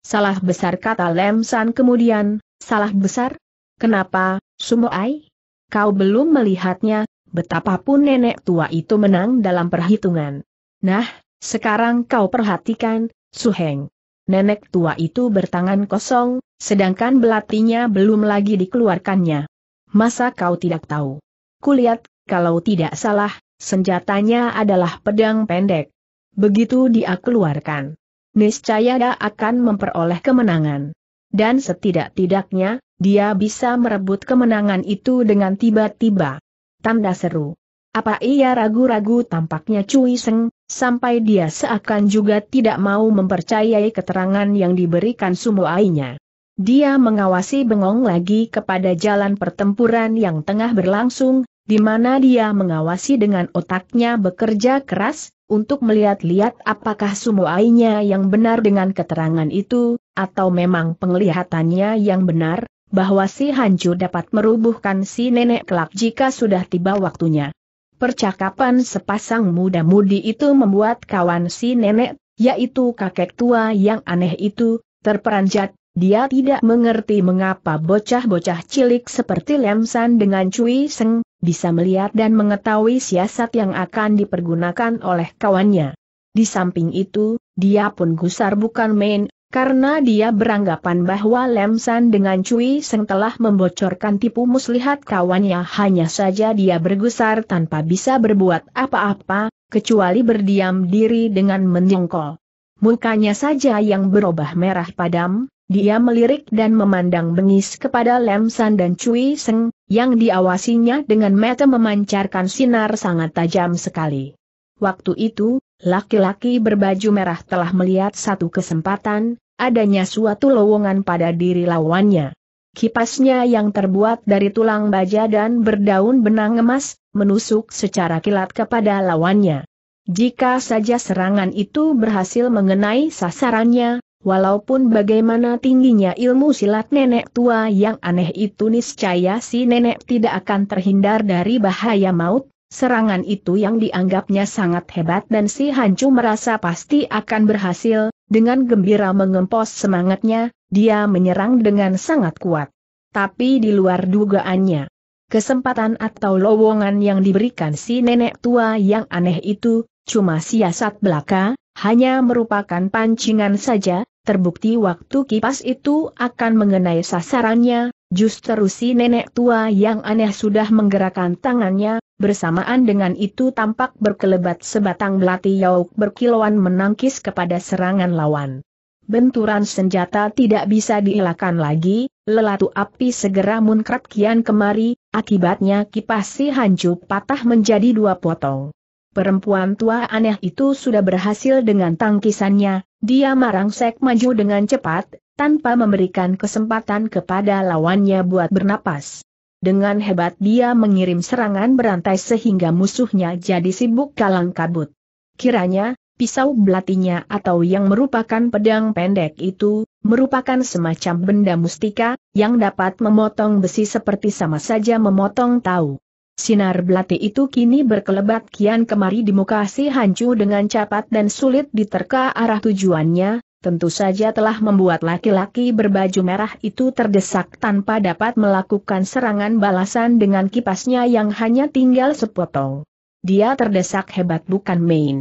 Salah besar kata Lem San kemudian, salah besar? Kenapa, Sumoai? Kau belum melihatnya, betapapun nenek tua itu menang dalam perhitungan. Nah, sekarang kau perhatikan, Su Heng. Nenek tua itu bertangan kosong, sedangkan belatinya belum lagi dikeluarkannya. Masa kau tidak tahu? Kulihat, kalau tidak salah, senjatanya adalah pedang pendek. Begitu dia keluarkan, niscaya dia akan memperoleh kemenangan. Dan setidak-tidaknya, dia bisa merebut kemenangan itu dengan tiba-tiba. Tanda seru. Apa ia ragu-ragu tampaknya Cui Seng, sampai dia seakan juga tidak mau mempercayai keterangan yang diberikan Sumoainya. Dia mengawasi bengong lagi kepada jalan pertempuran yang tengah berlangsung, di mana dia mengawasi dengan otaknya bekerja keras, untuk melihat-lihat apakah sumoainya yang benar dengan keterangan itu, atau memang penglihatannya yang benar, bahwa si Hancu dapat merubuhkan si nenek kelak jika sudah tiba waktunya. Percakapan sepasang muda-mudi itu membuat kawan si nenek, yaitu kakek tua yang aneh itu, terperanjat, dia tidak mengerti mengapa bocah-bocah cilik seperti Lemsan dengan Cui Seng, bisa melihat dan mengetahui siasat yang akan dipergunakan oleh kawannya. Di samping itu, dia pun gusar bukan main, karena dia beranggapan bahwa Lemsan dengan Cui Seng telah membocorkan tipu muslihat kawannya hanya saja dia bergusar tanpa bisa berbuat apa-apa, kecuali berdiam diri dengan menjengkol. Mukanya saja yang berubah merah padam, dia melirik dan memandang bengis kepada Lem San dan Cui Seng, yang diawasinya dengan mata memancarkan sinar sangat tajam sekali. Waktu itu, laki-laki berbaju merah telah melihat satu kesempatan, adanya suatu lowongan pada diri lawannya. Kipasnya yang terbuat dari tulang baja dan berdaun benang emas, menusuk secara kilat kepada lawannya. Jika saja serangan itu berhasil mengenai sasarannya, Walaupun bagaimana tingginya ilmu silat nenek tua yang aneh itu niscaya si nenek tidak akan terhindar dari bahaya maut, serangan itu yang dianggapnya sangat hebat dan si Hancu merasa pasti akan berhasil, dengan gembira mengempos semangatnya, dia menyerang dengan sangat kuat. Tapi di luar dugaannya, kesempatan atau lowongan yang diberikan si nenek tua yang aneh itu, cuma siasat belaka, hanya merupakan pancingan saja, Terbukti waktu kipas itu akan mengenai sasarannya, justru si nenek tua yang aneh sudah menggerakkan tangannya, bersamaan dengan itu tampak berkelebat sebatang belati yauk berkilauan menangkis kepada serangan lawan. Benturan senjata tidak bisa dielakkan lagi, lelatu api segera munkrat kian kemari, akibatnya kipas si hancur patah menjadi dua potong. Perempuan tua aneh itu sudah berhasil dengan tangkisannya, dia marangsek maju dengan cepat, tanpa memberikan kesempatan kepada lawannya buat bernapas. Dengan hebat dia mengirim serangan berantai sehingga musuhnya jadi sibuk kalang kabut. Kiranya, pisau belatinya atau yang merupakan pedang pendek itu, merupakan semacam benda mustika, yang dapat memotong besi seperti sama saja memotong tahu. Sinar belati itu kini berkelebat kian kemari di muka si Hancu dengan cepat dan sulit diterka arah tujuannya, tentu saja telah membuat laki-laki berbaju merah itu terdesak tanpa dapat melakukan serangan balasan dengan kipasnya yang hanya tinggal sepotong. Dia terdesak hebat bukan main.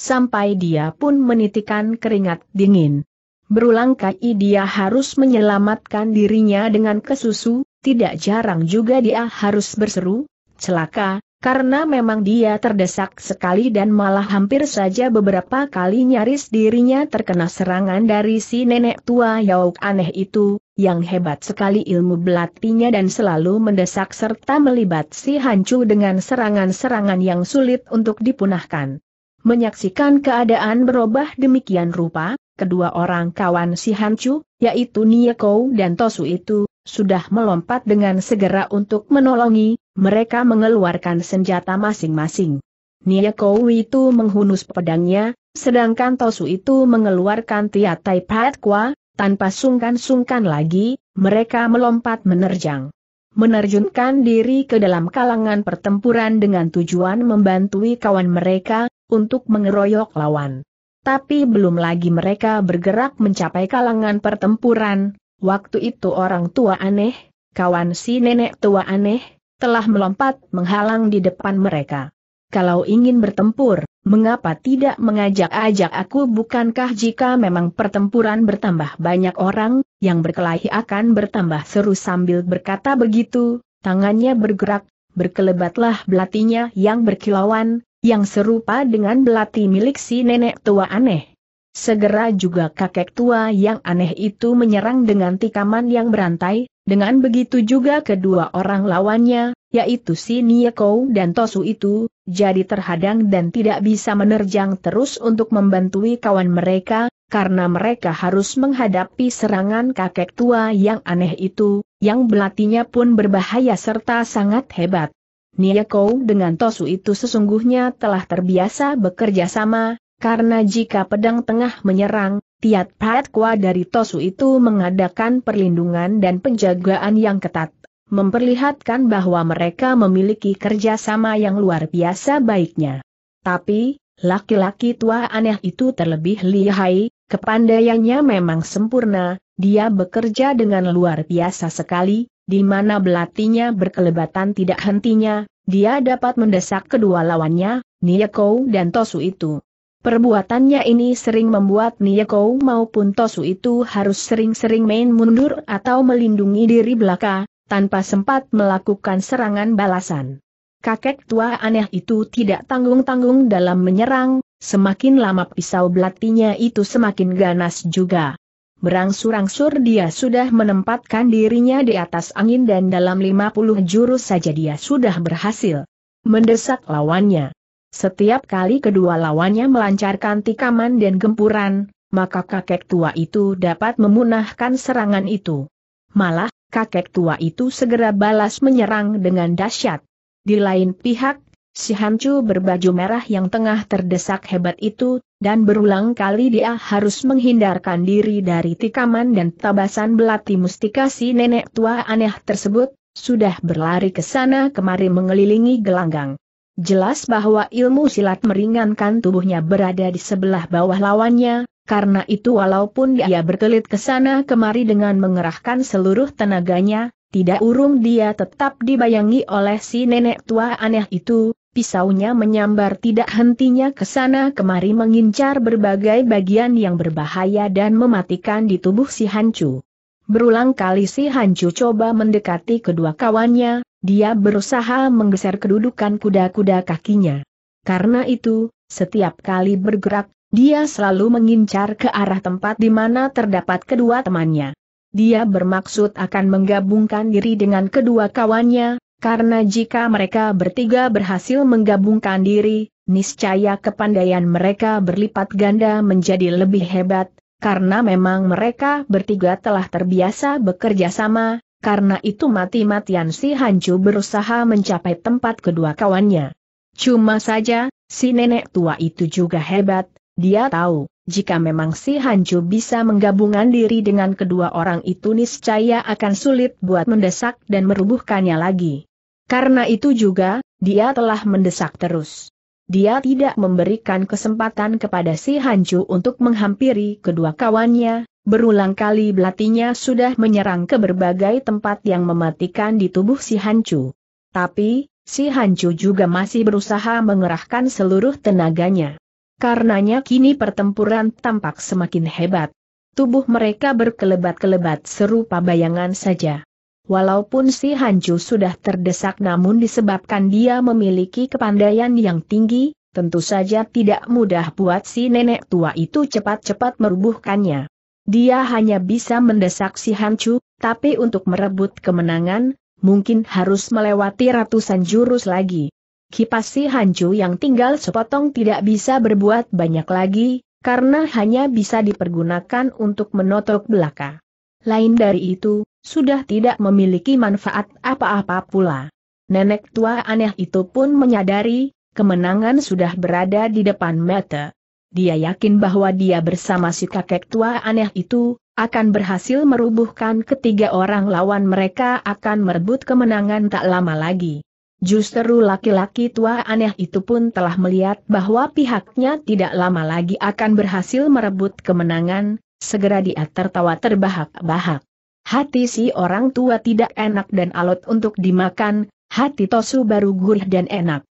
Sampai dia pun menitikan keringat dingin. Berulang kali dia harus menyelamatkan dirinya dengan kesusu, tidak jarang juga dia harus berseru, celaka, karena memang dia terdesak sekali dan malah hampir saja beberapa kali nyaris dirinya terkena serangan dari si nenek tua Yauk aneh itu, yang hebat sekali ilmu belatinya dan selalu mendesak serta melibat si Hancu dengan serangan-serangan yang sulit untuk dipunahkan. Menyaksikan keadaan berubah demikian rupa, kedua orang kawan si Hancu, yaitu Niekou dan Tosu itu, sudah melompat dengan segera untuk menolongi, mereka mengeluarkan senjata masing-masing. Nia Kou itu menghunus pedangnya, sedangkan Tosu itu mengeluarkan tiatai Kwa, tanpa sungkan-sungkan lagi, mereka melompat menerjang. Menerjunkan diri ke dalam kalangan pertempuran dengan tujuan membantui kawan mereka, untuk mengeroyok lawan. Tapi belum lagi mereka bergerak mencapai kalangan pertempuran, waktu itu orang tua aneh, kawan si nenek tua aneh, telah melompat menghalang di depan mereka. Kalau ingin bertempur, mengapa tidak mengajak-ajak aku bukankah jika memang pertempuran bertambah banyak orang, yang berkelahi akan bertambah seru sambil berkata begitu, tangannya bergerak, berkelebatlah belatinya yang berkilauan, yang serupa dengan belati milik si nenek tua aneh. Segera juga kakek tua yang aneh itu menyerang dengan tikaman yang berantai, dengan begitu juga kedua orang lawannya, yaitu si Nieko dan Tosu itu, jadi terhadang dan tidak bisa menerjang terus untuk membantui kawan mereka, karena mereka harus menghadapi serangan kakek tua yang aneh itu, yang belatinya pun berbahaya serta sangat hebat. Nieko dengan Tosu itu sesungguhnya telah terbiasa bekerja sama, karena jika pedang tengah menyerang, Tiat kuah dari Tosu itu mengadakan perlindungan dan penjagaan yang ketat, memperlihatkan bahwa mereka memiliki kerjasama yang luar biasa baiknya. Tapi, laki-laki tua aneh itu terlebih lihai, kepandaiannya memang sempurna, dia bekerja dengan luar biasa sekali, di mana belatinya berkelebatan tidak hentinya, dia dapat mendesak kedua lawannya, Nieko dan Tosu itu. Perbuatannya ini sering membuat Niyeko maupun Tosu itu harus sering-sering main mundur atau melindungi diri belaka, tanpa sempat melakukan serangan balasan. Kakek tua aneh itu tidak tanggung-tanggung dalam menyerang, semakin lama pisau belatinya itu semakin ganas juga. Berangsur-angsur dia sudah menempatkan dirinya di atas angin dan dalam 50 jurus saja dia sudah berhasil mendesak lawannya. Setiap kali kedua lawannya melancarkan tikaman dan gempuran, maka kakek tua itu dapat memunahkan serangan itu. Malah, kakek tua itu segera balas menyerang dengan dahsyat. Di lain pihak, si Hancu berbaju merah yang tengah terdesak hebat itu, dan berulang kali dia harus menghindarkan diri dari tikaman dan tabasan belati mustikasi nenek tua aneh tersebut, sudah berlari ke sana kemari mengelilingi gelanggang. Jelas bahwa ilmu silat meringankan tubuhnya berada di sebelah bawah lawannya, karena itu walaupun dia berkelit ke sana kemari dengan mengerahkan seluruh tenaganya, tidak urung dia tetap dibayangi oleh si nenek tua aneh itu, pisaunya menyambar tidak hentinya ke sana kemari mengincar berbagai bagian yang berbahaya dan mematikan di tubuh si Hancu. Berulang kali si Hancu coba mendekati kedua kawannya, dia berusaha menggeser kedudukan kuda-kuda kakinya. Karena itu, setiap kali bergerak, dia selalu mengincar ke arah tempat di mana terdapat kedua temannya. Dia bermaksud akan menggabungkan diri dengan kedua kawannya, karena jika mereka bertiga berhasil menggabungkan diri, niscaya kepandaian mereka berlipat ganda menjadi lebih hebat, karena memang mereka bertiga telah terbiasa bekerja sama, karena itu mati-matian si Hanju berusaha mencapai tempat kedua kawannya. Cuma saja, si nenek tua itu juga hebat, dia tahu, jika memang si Hanju bisa menggabungkan diri dengan kedua orang itu niscaya akan sulit buat mendesak dan merubuhkannya lagi. Karena itu juga, dia telah mendesak terus. Dia tidak memberikan kesempatan kepada si Hanju untuk menghampiri kedua kawannya, Berulang kali belatinya sudah menyerang ke berbagai tempat yang mematikan di tubuh si Hancu. Tapi, si Hancu juga masih berusaha mengerahkan seluruh tenaganya. Karenanya kini pertempuran tampak semakin hebat. Tubuh mereka berkelebat-kelebat serupa bayangan saja. Walaupun si Hancu sudah terdesak namun disebabkan dia memiliki kepandaian yang tinggi, tentu saja tidak mudah buat si nenek tua itu cepat-cepat merubuhkannya. Dia hanya bisa mendesak si Hancu, tapi untuk merebut kemenangan, mungkin harus melewati ratusan jurus lagi. Kipas si Hancu yang tinggal sepotong tidak bisa berbuat banyak lagi, karena hanya bisa dipergunakan untuk menotok belaka. Lain dari itu, sudah tidak memiliki manfaat apa-apa pula. Nenek tua aneh itu pun menyadari, kemenangan sudah berada di depan mata dia yakin bahwa dia bersama si kakek tua aneh itu, akan berhasil merubuhkan ketiga orang lawan mereka akan merebut kemenangan tak lama lagi. Justru laki-laki tua aneh itu pun telah melihat bahwa pihaknya tidak lama lagi akan berhasil merebut kemenangan, segera dia tertawa terbahak-bahak. Hati si orang tua tidak enak dan alot untuk dimakan, hati Tosu baru gurih dan enak.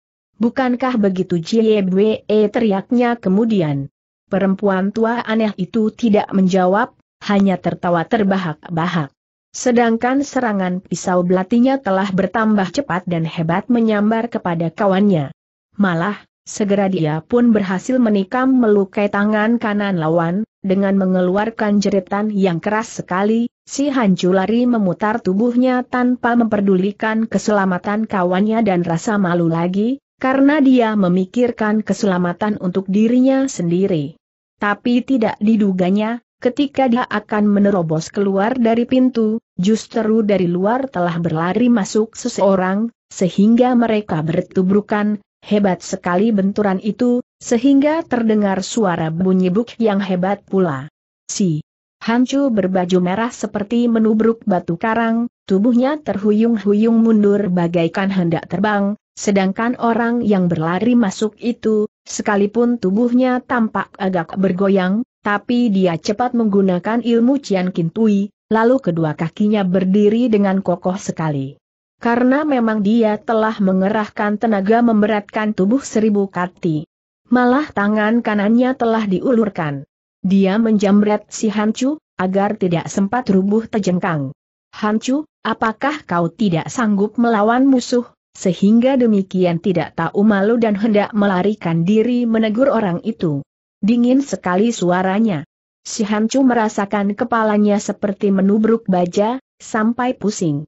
Bukankah begitu Jiebwe teriaknya kemudian. Perempuan tua aneh itu tidak menjawab, hanya tertawa terbahak-bahak. Sedangkan serangan pisau belatinya telah bertambah cepat dan hebat menyambar kepada kawannya. Malah, Segera dia pun berhasil menikam melukai tangan kanan lawan, dengan mengeluarkan jeritan yang keras sekali, si Hancu lari memutar tubuhnya tanpa memperdulikan keselamatan kawannya dan rasa malu lagi, karena dia memikirkan keselamatan untuk dirinya sendiri. Tapi tidak diduganya, ketika dia akan menerobos keluar dari pintu, justru dari luar telah berlari masuk seseorang, sehingga mereka bertubrukan, hebat sekali benturan itu, sehingga terdengar suara bunyi buk yang hebat pula. Si Hancu berbaju merah seperti menubruk batu karang, tubuhnya terhuyung-huyung mundur bagaikan hendak terbang, Sedangkan orang yang berlari masuk itu, sekalipun tubuhnya tampak agak bergoyang, tapi dia cepat menggunakan ilmu Cian Kintui, lalu kedua kakinya berdiri dengan kokoh sekali. Karena memang dia telah mengerahkan tenaga memberatkan tubuh seribu kati. Malah tangan kanannya telah diulurkan. Dia menjamret si Hancu, agar tidak sempat rubuh terjengkang. Hancu, apakah kau tidak sanggup melawan musuh? Sehingga demikian tidak tahu malu dan hendak melarikan diri menegur orang itu. Dingin sekali suaranya. Si Hancu merasakan kepalanya seperti menubruk baja, sampai pusing.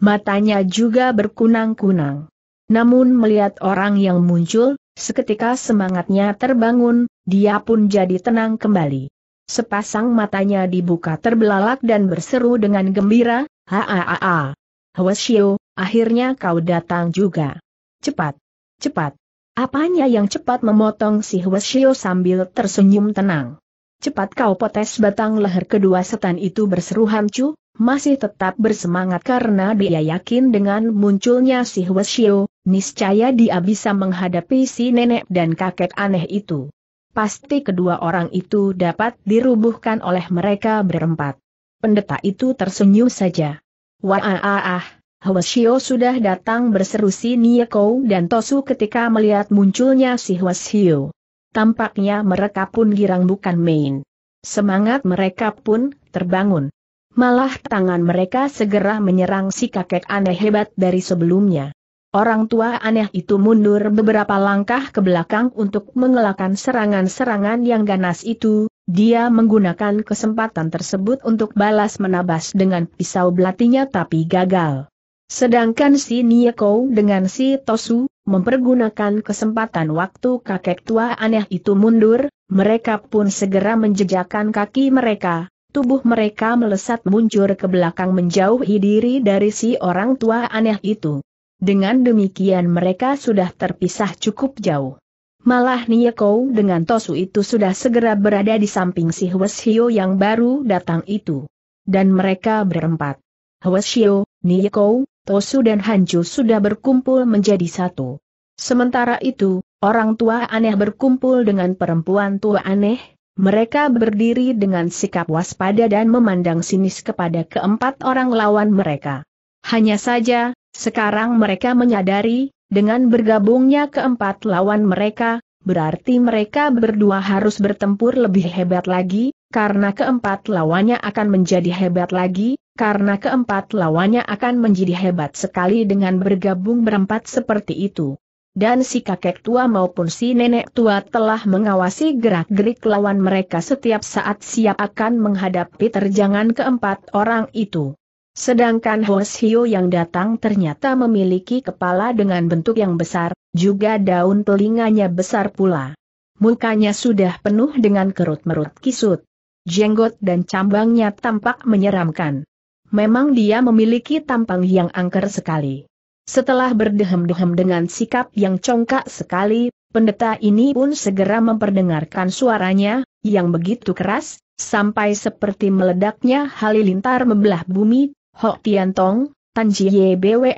Matanya juga berkunang-kunang. Namun melihat orang yang muncul, seketika semangatnya terbangun, dia pun jadi tenang kembali. Sepasang matanya dibuka terbelalak dan berseru dengan gembira, Haa, Hwasyo, akhirnya kau datang juga. Cepat, cepat. Apanya yang cepat memotong si Hwasyo sambil tersenyum tenang. Cepat kau potes batang leher kedua setan itu berseru Hamcu, masih tetap bersemangat karena dia yakin dengan munculnya si Hwasyo, niscaya dia bisa menghadapi si nenek dan kakek aneh itu. Pasti kedua orang itu dapat dirubuhkan oleh mereka berempat. Pendeta itu tersenyum saja. Wah ah ah ah. Hwasio sudah datang berseru si Nieko ya dan Tosu ketika melihat munculnya si Hwasio. Tampaknya mereka pun girang bukan main. Semangat mereka pun terbangun. Malah tangan mereka segera menyerang si kakek aneh hebat dari sebelumnya. Orang tua aneh itu mundur beberapa langkah ke belakang untuk mengelakkan serangan-serangan yang ganas itu, dia menggunakan kesempatan tersebut untuk balas menabas dengan pisau belatinya tapi gagal. Sedangkan si Nieko dengan si Tosu, mempergunakan kesempatan waktu kakek tua aneh itu mundur, mereka pun segera menjejakkan kaki mereka, tubuh mereka melesat muncur ke belakang menjauhi diri dari si orang tua aneh itu. Dengan demikian mereka sudah terpisah cukup jauh. Malah Nieko dengan Tosu itu sudah segera berada di samping si Hweshio yang baru datang itu. Dan mereka berempat. Hweshio, Nieko, Tosu dan Hanju sudah berkumpul menjadi satu. Sementara itu, orang tua aneh berkumpul dengan perempuan tua aneh, mereka berdiri dengan sikap waspada dan memandang sinis kepada keempat orang lawan mereka. Hanya saja, sekarang mereka menyadari, dengan bergabungnya keempat lawan mereka, berarti mereka berdua harus bertempur lebih hebat lagi, karena keempat lawannya akan menjadi hebat lagi, karena keempat lawannya akan menjadi hebat sekali dengan bergabung berempat seperti itu. Dan si kakek tua maupun si nenek tua telah mengawasi gerak-gerik lawan mereka setiap saat siap akan menghadapi terjangan keempat orang itu. Sedangkan Hoshio yang datang ternyata memiliki kepala dengan bentuk yang besar, juga daun telinganya besar pula. Mukanya sudah penuh dengan kerut-merut kisut jenggot dan cambangnya tampak menyeramkan. Memang dia memiliki tampang yang angker sekali. Setelah berdehem-dehem dengan sikap yang congkak sekali, pendeta ini pun segera memperdengarkan suaranya, yang begitu keras, sampai seperti meledaknya halilintar membelah bumi, Hok Tian Tong, Tan Jie Bwe,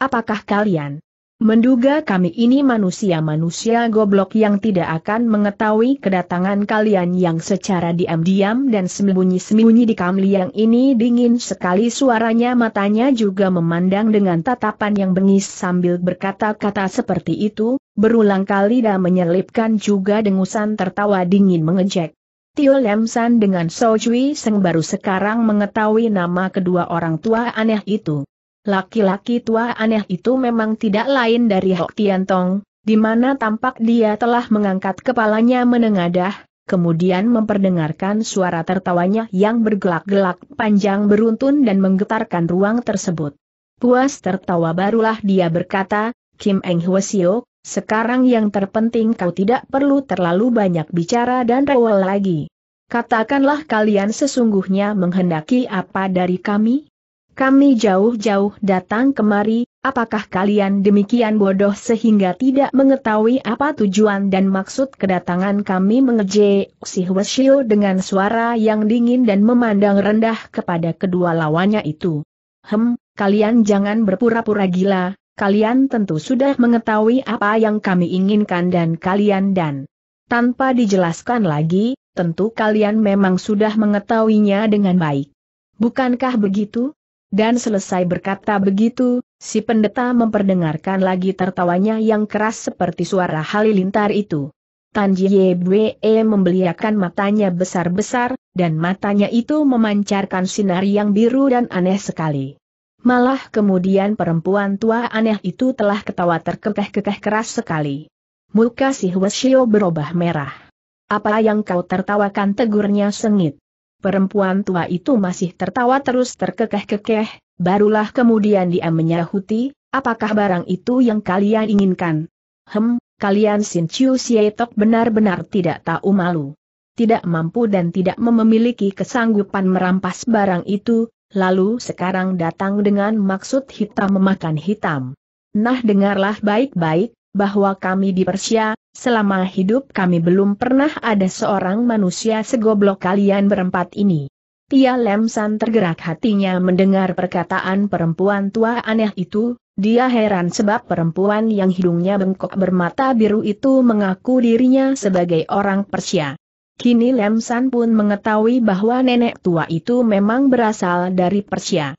apakah kalian? Menduga kami ini manusia-manusia goblok yang tidak akan mengetahui kedatangan kalian yang secara diam-diam dan sembunyi-sembunyi di kamli yang ini dingin sekali suaranya matanya juga memandang dengan tatapan yang bengis sambil berkata-kata seperti itu, berulang kali dan menyelipkan juga dengusan tertawa dingin mengejek. Tio Lemsan dengan So Cui Seng baru sekarang mengetahui nama kedua orang tua aneh itu. Laki-laki tua aneh itu memang tidak lain dari Hok Tian Tong, di mana tampak dia telah mengangkat kepalanya menengadah, kemudian memperdengarkan suara tertawanya yang bergelak-gelak panjang beruntun dan menggetarkan ruang tersebut. Puas tertawa barulah dia berkata, Kim Eng Hwasio, sekarang yang terpenting kau tidak perlu terlalu banyak bicara dan rewel lagi. Katakanlah kalian sesungguhnya menghendaki apa dari kami? Kami jauh-jauh datang kemari, apakah kalian demikian bodoh sehingga tidak mengetahui apa tujuan dan maksud kedatangan kami mengejek si Huesio dengan suara yang dingin dan memandang rendah kepada kedua lawannya itu. Hem, kalian jangan berpura-pura gila, kalian tentu sudah mengetahui apa yang kami inginkan dan kalian dan tanpa dijelaskan lagi, tentu kalian memang sudah mengetahuinya dengan baik. Bukankah begitu? Dan selesai berkata begitu, si pendeta memperdengarkan lagi tertawanya yang keras seperti suara halilintar itu. Tan Yebwe membeliakan matanya besar-besar, dan matanya itu memancarkan sinar yang biru dan aneh sekali. Malah kemudian perempuan tua aneh itu telah ketawa terkekeh-kekeh keras sekali. Muka si Hwasyo berubah merah. Apa yang kau tertawakan tegurnya sengit. Perempuan tua itu masih tertawa terus terkekeh-kekeh, barulah kemudian dia menyahuti, apakah barang itu yang kalian inginkan? Hem, kalian Sin Chiu Sietok benar-benar tidak tahu malu. Tidak mampu dan tidak memiliki kesanggupan merampas barang itu, lalu sekarang datang dengan maksud hitam memakan hitam. Nah dengarlah baik-baik, bahwa kami di Persia, selama hidup kami belum pernah ada seorang manusia segoblok kalian berempat ini. Tia Lemsan tergerak hatinya mendengar perkataan perempuan tua aneh itu, dia heran sebab perempuan yang hidungnya bengkok bermata biru itu mengaku dirinya sebagai orang Persia. Kini Lemsan pun mengetahui bahwa nenek tua itu memang berasal dari Persia.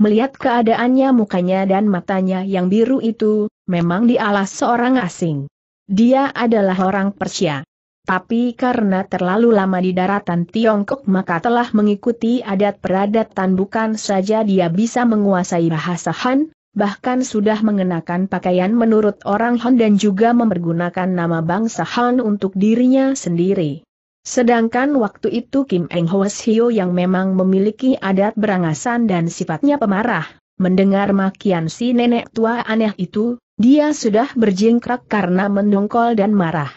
Melihat keadaannya mukanya dan matanya yang biru itu, memang dialah seorang asing. Dia adalah orang Persia. Tapi karena terlalu lama di daratan Tiongkok maka telah mengikuti adat peradatan bukan saja dia bisa menguasai bahasa Han, bahkan sudah mengenakan pakaian menurut orang Han dan juga mempergunakan nama bangsa Han untuk dirinya sendiri. Sedangkan waktu itu Kim Eng Hwas Hio yang memang memiliki adat berangasan dan sifatnya pemarah, mendengar makian si nenek tua aneh itu, dia sudah berjingkrak karena mendongkol dan marah.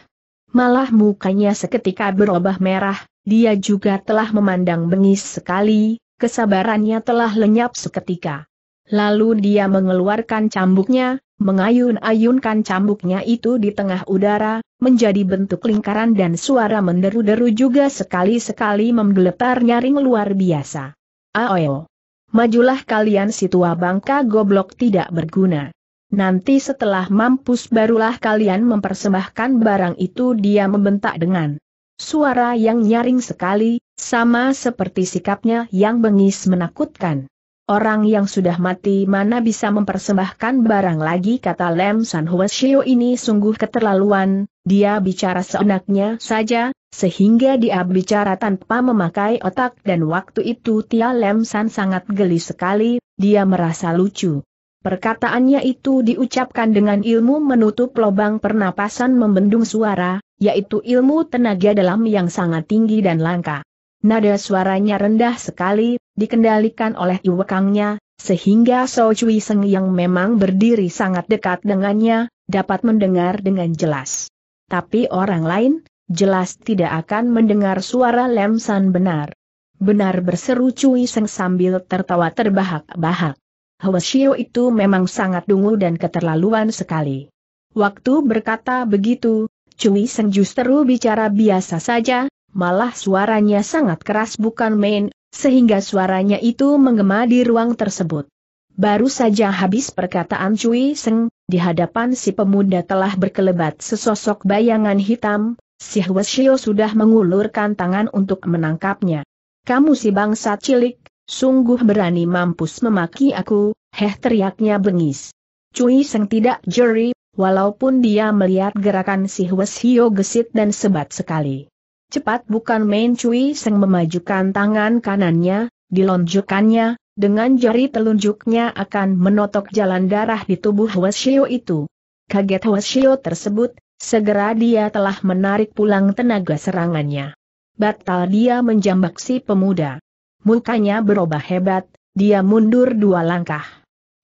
Malah mukanya seketika berubah merah, dia juga telah memandang bengis sekali, kesabarannya telah lenyap seketika. Lalu dia mengeluarkan cambuknya, mengayun-ayunkan cambuknya itu di tengah udara, menjadi bentuk lingkaran dan suara menderu-deru juga sekali-sekali menggeletar nyaring luar biasa. Aoyo! Majulah kalian si tua bangka goblok tidak berguna. Nanti setelah mampus barulah kalian mempersembahkan barang itu dia membentak dengan suara yang nyaring sekali, sama seperti sikapnya yang bengis menakutkan. Orang yang sudah mati mana bisa mempersembahkan barang lagi kata Lem San Shio ini sungguh keterlaluan, dia bicara seenaknya saja, sehingga dia bicara tanpa memakai otak dan waktu itu Tia Lem San sangat geli sekali, dia merasa lucu. Perkataannya itu diucapkan dengan ilmu menutup lubang pernapasan membendung suara, yaitu ilmu tenaga dalam yang sangat tinggi dan langka. Nada suaranya rendah sekali, dikendalikan oleh iwekangnya, sehingga So Cui Seng yang memang berdiri sangat dekat dengannya, dapat mendengar dengan jelas. Tapi orang lain, jelas tidak akan mendengar suara Lem San benar. Benar berseru Cui Seng sambil tertawa terbahak-bahak. Hwasio itu memang sangat dungu dan keterlaluan sekali. Waktu berkata begitu, Cui Seng justru bicara biasa saja, malah suaranya sangat keras bukan main, sehingga suaranya itu menggema di ruang tersebut. Baru saja habis perkataan Cui Seng, di hadapan si pemuda telah berkelebat sesosok bayangan hitam, si Hueshio sudah mengulurkan tangan untuk menangkapnya. Kamu si bangsa cilik, sungguh berani mampus memaki aku, heh teriaknya bengis. Cui Seng tidak jeri, walaupun dia melihat gerakan si Hueshio gesit dan sebat sekali. Cepat bukan main Cui Seng memajukan tangan kanannya, dilonjukkannya, dengan jari telunjuknya akan menotok jalan darah di tubuh Hwasyo itu. Kaget Hwasyo tersebut, segera dia telah menarik pulang tenaga serangannya. Batal dia menjambak si pemuda. Mukanya berubah hebat, dia mundur dua langkah.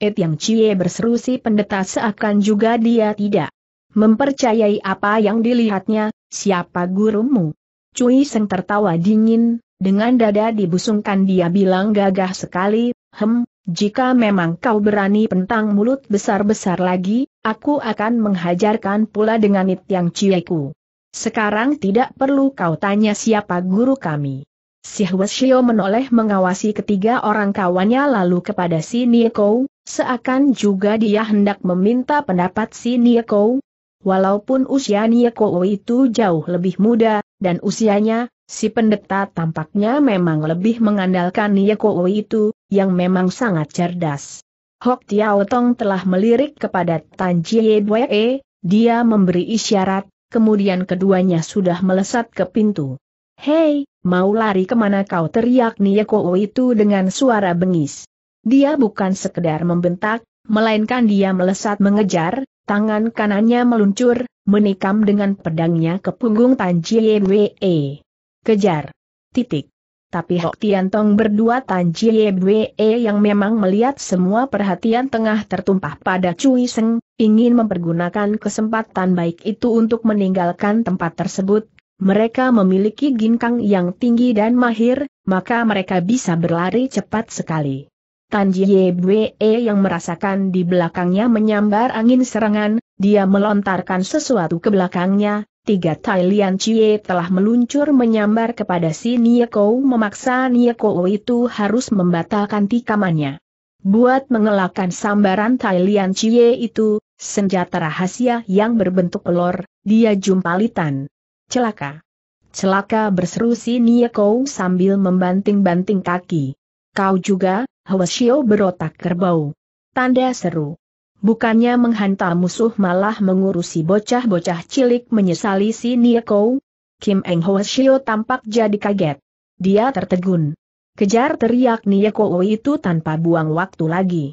Et yang cie berseru si pendeta seakan juga dia tidak mempercayai apa yang dilihatnya, siapa gurumu? Cui Seng tertawa dingin, dengan dada dibusungkan dia bilang gagah sekali, hem, jika memang kau berani pentang mulut besar-besar lagi, aku akan menghajarkan pula dengan it yang cieku. Sekarang tidak perlu kau tanya siapa guru kami. Si Hwasyo menoleh mengawasi ketiga orang kawannya lalu kepada si Nieko, seakan juga dia hendak meminta pendapat si Nieko. Walaupun usia Nieko itu jauh lebih muda, dan usianya, si pendeta tampaknya memang lebih mengandalkan Yeko itu, yang memang sangat cerdas. Hok Tiao Tong telah melirik kepada Tan Jie Bwe, dia memberi isyarat, kemudian keduanya sudah melesat ke pintu. Hei, mau lari kemana kau teriak Niyeko itu dengan suara bengis. Dia bukan sekedar membentak, melainkan dia melesat mengejar, tangan kanannya meluncur, menikam dengan pedangnya ke punggung Tan Jiewee. Kejar. Titik. Tapi Hok Tong berdua Tan Jiewee yang memang melihat semua perhatian tengah tertumpah pada Cui Seng, ingin mempergunakan kesempatan baik itu untuk meninggalkan tempat tersebut. Mereka memiliki ginkang yang tinggi dan mahir, maka mereka bisa berlari cepat sekali. Tan Jiebwe yang merasakan di belakangnya menyambar angin serangan, dia melontarkan sesuatu ke belakangnya, tiga Tai Lian Chie telah meluncur menyambar kepada si Nieko memaksa Nieko itu harus membatalkan tikamannya. Buat mengelakkan sambaran Tai Lian Chie itu, senjata rahasia yang berbentuk pelor, dia jumpalitan. Celaka! Celaka berseru si Nieko sambil membanting-banting kaki. Kau juga, Hwasyo berotak kerbau. Tanda seru. Bukannya menghantam musuh malah mengurusi bocah-bocah cilik menyesali si Nieko. Kim Eng Hwasyo tampak jadi kaget. Dia tertegun. Kejar teriak Nieko itu tanpa buang waktu lagi.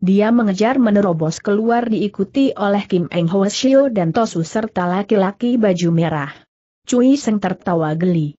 Dia mengejar menerobos keluar diikuti oleh Kim Eng Hwasyo dan Tosu serta laki-laki baju merah. Cui Seng tertawa geli.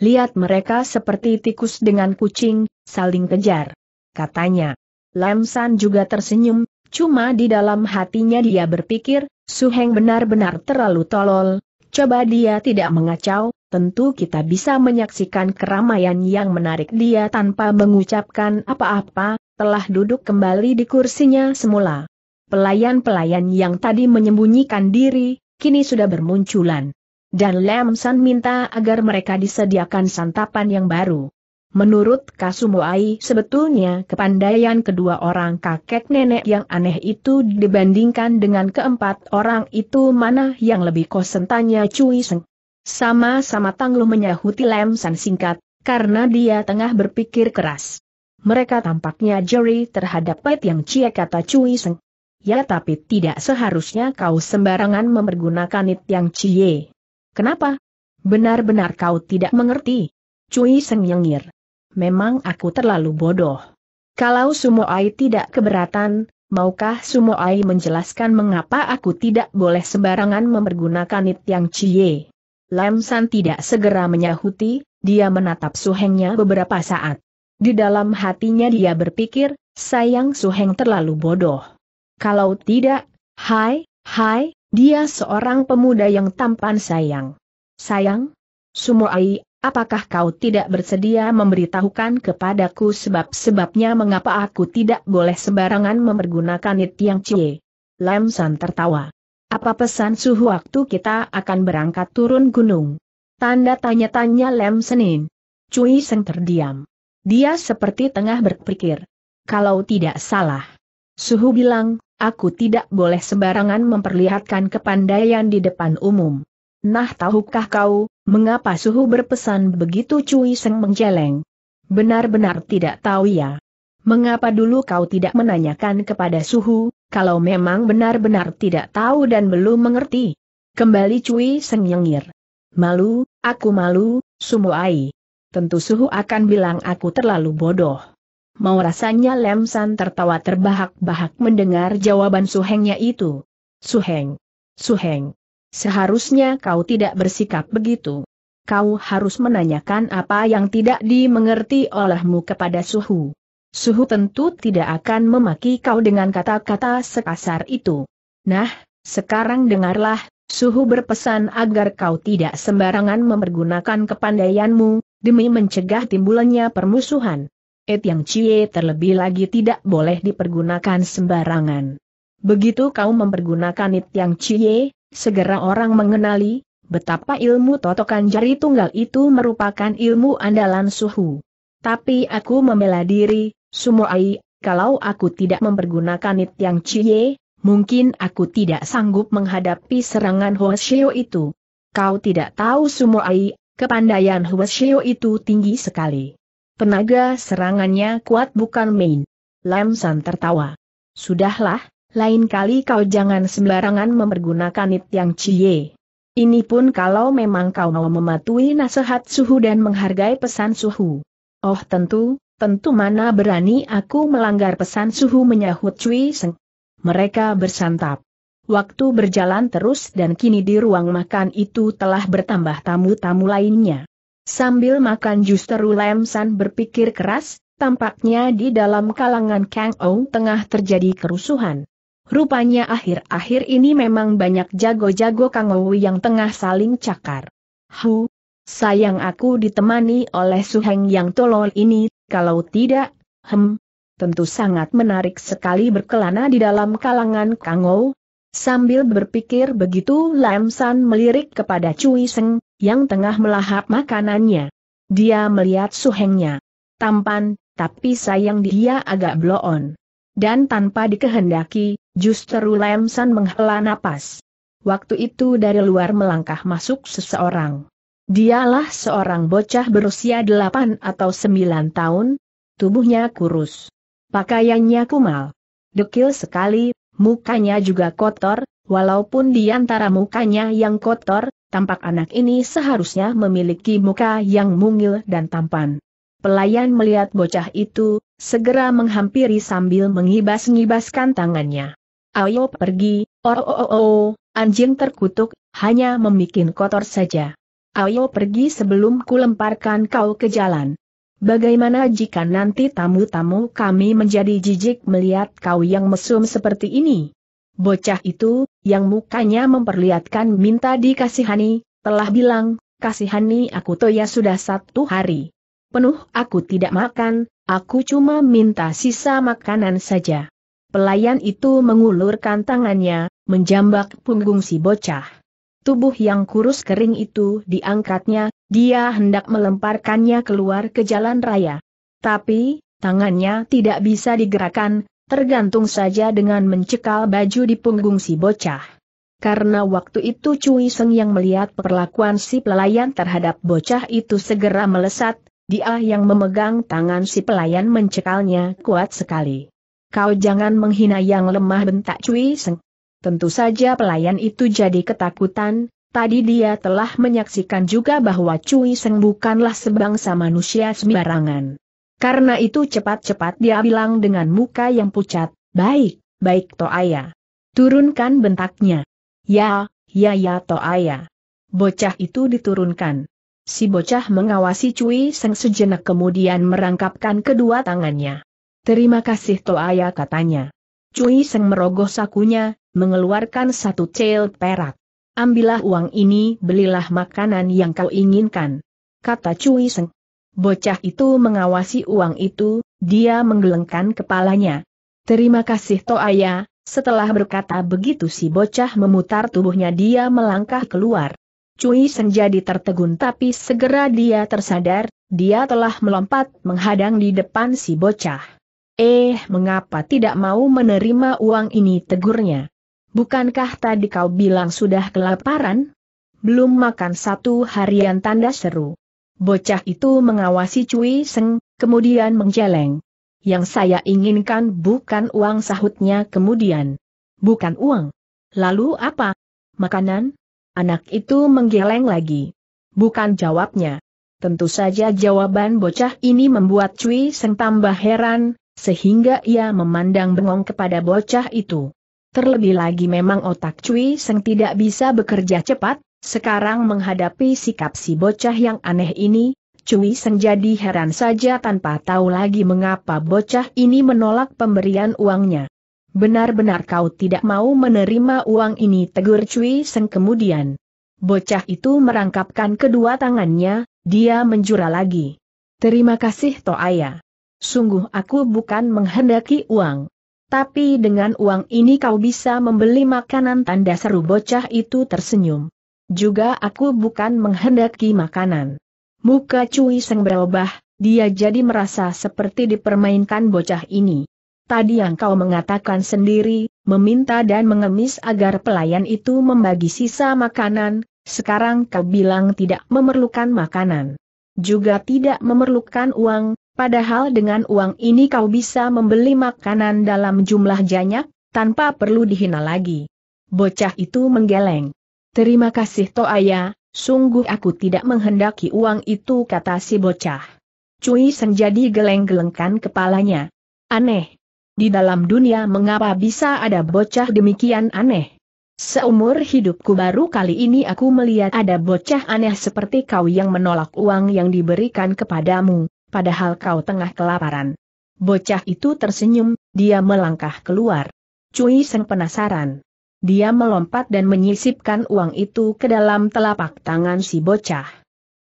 Lihat mereka seperti tikus dengan kucing, saling kejar. Katanya. Lam San juga tersenyum, cuma di dalam hatinya dia berpikir, Suheng benar-benar terlalu tolol, coba dia tidak mengacau, tentu kita bisa menyaksikan keramaian yang menarik dia tanpa mengucapkan apa-apa, telah duduk kembali di kursinya semula. Pelayan-pelayan yang tadi menyembunyikan diri, kini sudah bermunculan dan Lam San minta agar mereka disediakan santapan yang baru. Menurut Kasumoai sebetulnya kepandaian kedua orang kakek nenek yang aneh itu dibandingkan dengan keempat orang itu mana yang lebih kosen tanya Cui Seng. Sama-sama Tanglu menyahuti Lam San singkat, karena dia tengah berpikir keras. Mereka tampaknya jeri terhadap Pet yang cie kata Cui Seng. Ya tapi tidak seharusnya kau sembarangan mempergunakan it yang cie. Kenapa? Benar-benar kau tidak mengerti. Cui sengyengir. Memang aku terlalu bodoh. Kalau sumo ai tidak keberatan, maukah sumo ai menjelaskan mengapa aku tidak boleh sembarangan mempergunakan it yang cie? Lam San tidak segera menyahuti, dia menatap suhengnya beberapa saat. Di dalam hatinya dia berpikir, sayang suheng terlalu bodoh. Kalau tidak, hai, hai, dia seorang pemuda yang tampan sayang. Sayang? Sumoai, apakah kau tidak bersedia memberitahukan kepadaku sebab-sebabnya mengapa aku tidak boleh sembarangan memergunakan it yang cie? Lam San tertawa. Apa pesan suhu waktu kita akan berangkat turun gunung? Tanda tanya-tanya Lam Senin. Cui Seng terdiam. Dia seperti tengah berpikir. Kalau tidak salah. Suhu bilang, aku tidak boleh sembarangan memperlihatkan kepandaian di depan umum. Nah tahukah kau, mengapa suhu berpesan begitu Cui Seng menjeleng? Benar-benar tidak tahu ya. Mengapa dulu kau tidak menanyakan kepada suhu, kalau memang benar-benar tidak tahu dan belum mengerti? Kembali Cui Seng nyengir. Malu, aku malu, Sumuai. Tentu suhu akan bilang aku terlalu bodoh. Mau rasanya Lemsan tertawa terbahak-bahak mendengar jawaban Suhengnya itu. Suheng. Suheng. Seharusnya kau tidak bersikap begitu. Kau harus menanyakan apa yang tidak dimengerti olehmu kepada Suhu. Suhu tentu tidak akan memaki kau dengan kata-kata sekasar itu. Nah, sekarang dengarlah, Suhu berpesan agar kau tidak sembarangan mempergunakan kepandaianmu, demi mencegah timbulannya permusuhan. Et yang Cie terlebih lagi tidak boleh dipergunakan sembarangan. Begitu kau mempergunakan It yang Cie, segera orang mengenali, betapa ilmu totokan jari tunggal itu merupakan ilmu andalan suhu. Tapi aku membela diri, Sumoai, kalau aku tidak mempergunakan It yang Cie, mungkin aku tidak sanggup menghadapi serangan Hoshio itu. Kau tidak tahu Sumoai, kepandaian Hoshio itu tinggi sekali. Tenaga serangannya kuat bukan main. Lam San tertawa. Sudahlah, lain kali kau jangan sembarangan mempergunakan it yang cie. Ini pun kalau memang kau mau mematuhi nasihat suhu dan menghargai pesan suhu. Oh tentu, tentu mana berani aku melanggar pesan suhu menyahut Cui Seng. Mereka bersantap. Waktu berjalan terus dan kini di ruang makan itu telah bertambah tamu-tamu lainnya. Sambil makan justru Lam San berpikir keras, tampaknya di dalam kalangan Kang Ou tengah terjadi kerusuhan. Rupanya akhir-akhir ini memang banyak jago-jago Kang Ou yang tengah saling cakar. Hu, sayang aku ditemani oleh Suheng yang tolol ini, kalau tidak, hem, tentu sangat menarik sekali berkelana di dalam kalangan Kang Ou. Sambil berpikir begitu Lam San melirik kepada Cui Seng, yang tengah melahap makanannya. Dia melihat suhengnya. Tampan, tapi sayang dia agak bloon. Dan tanpa dikehendaki, justru Lemsan San menghela napas. Waktu itu dari luar melangkah masuk seseorang. Dialah seorang bocah berusia 8 atau 9 tahun, tubuhnya kurus. Pakaiannya kumal. Dekil sekali, mukanya juga kotor, walaupun di antara mukanya yang kotor, Tampak anak ini seharusnya memiliki muka yang mungil dan tampan. Pelayan melihat bocah itu, segera menghampiri sambil mengibas-ngibaskan tangannya. Ayo pergi, oh, oh, oh, oh, anjing terkutuk, hanya membuat kotor saja. Ayo pergi sebelum ku lemparkan kau ke jalan. Bagaimana jika nanti tamu-tamu kami menjadi jijik melihat kau yang mesum seperti ini? Bocah itu, yang mukanya memperlihatkan minta dikasihani, telah bilang, kasihani aku toya sudah satu hari. Penuh aku tidak makan, aku cuma minta sisa makanan saja. Pelayan itu mengulurkan tangannya, menjambak punggung si bocah. Tubuh yang kurus kering itu diangkatnya, dia hendak melemparkannya keluar ke jalan raya. Tapi, tangannya tidak bisa digerakkan, tergantung saja dengan mencekal baju di punggung si bocah. Karena waktu itu Cui Seng yang melihat perlakuan si pelayan terhadap bocah itu segera melesat, dia yang memegang tangan si pelayan mencekalnya kuat sekali. Kau jangan menghina yang lemah bentak Cui Seng. Tentu saja pelayan itu jadi ketakutan, tadi dia telah menyaksikan juga bahwa Cui Seng bukanlah sebangsa manusia sembarangan. Karena itu cepat-cepat dia bilang dengan muka yang pucat, baik, baik Toaya. Turunkan bentaknya. Ya, ya ya Toaya. Bocah itu diturunkan. Si bocah mengawasi Cui Seng sejenak kemudian merangkapkan kedua tangannya. Terima kasih Toaya katanya. Cui Seng merogoh sakunya, mengeluarkan satu cel perak. Ambillah uang ini, belilah makanan yang kau inginkan. Kata Cui Seng. Bocah itu mengawasi uang itu, dia menggelengkan kepalanya. Terima kasih Toaya, setelah berkata begitu si bocah memutar tubuhnya dia melangkah keluar. Cui Senjadi tertegun tapi segera dia tersadar, dia telah melompat menghadang di depan si bocah. Eh, mengapa tidak mau menerima uang ini tegurnya? Bukankah tadi kau bilang sudah kelaparan? Belum makan satu harian tanda seru. Bocah itu mengawasi Cui Seng, kemudian menjeleng. Yang saya inginkan bukan uang sahutnya kemudian. Bukan uang. Lalu apa? Makanan? Anak itu menggeleng lagi. Bukan jawabnya. Tentu saja jawaban bocah ini membuat Cui Seng tambah heran, sehingga ia memandang bengong kepada bocah itu. Terlebih lagi memang otak Cui Seng tidak bisa bekerja cepat, sekarang menghadapi sikap si bocah yang aneh ini, Cui Seng jadi heran saja tanpa tahu lagi mengapa bocah ini menolak pemberian uangnya. Benar-benar kau tidak mau menerima uang ini tegur Cui Seng kemudian. Bocah itu merangkapkan kedua tangannya, dia menjura lagi. Terima kasih ayah. Sungguh aku bukan menghendaki uang. Tapi dengan uang ini kau bisa membeli makanan tanda seru bocah itu tersenyum. Juga aku bukan menghendaki makanan. Muka Cui Seng berubah, dia jadi merasa seperti dipermainkan bocah ini. Tadi yang kau mengatakan sendiri, meminta dan mengemis agar pelayan itu membagi sisa makanan, sekarang kau bilang tidak memerlukan makanan. Juga tidak memerlukan uang, Padahal dengan uang ini kau bisa membeli makanan dalam jumlah banyak, tanpa perlu dihina lagi. Bocah itu menggeleng. Terima kasih Toaya, sungguh aku tidak menghendaki uang itu kata si bocah. Cui Senjadi geleng-gelengkan kepalanya. Aneh. Di dalam dunia mengapa bisa ada bocah demikian aneh? Seumur hidupku baru kali ini aku melihat ada bocah aneh seperti kau yang menolak uang yang diberikan kepadamu, padahal kau tengah kelaparan. Bocah itu tersenyum, dia melangkah keluar. Cui Seng penasaran. Dia melompat dan menyisipkan uang itu ke dalam telapak tangan si bocah.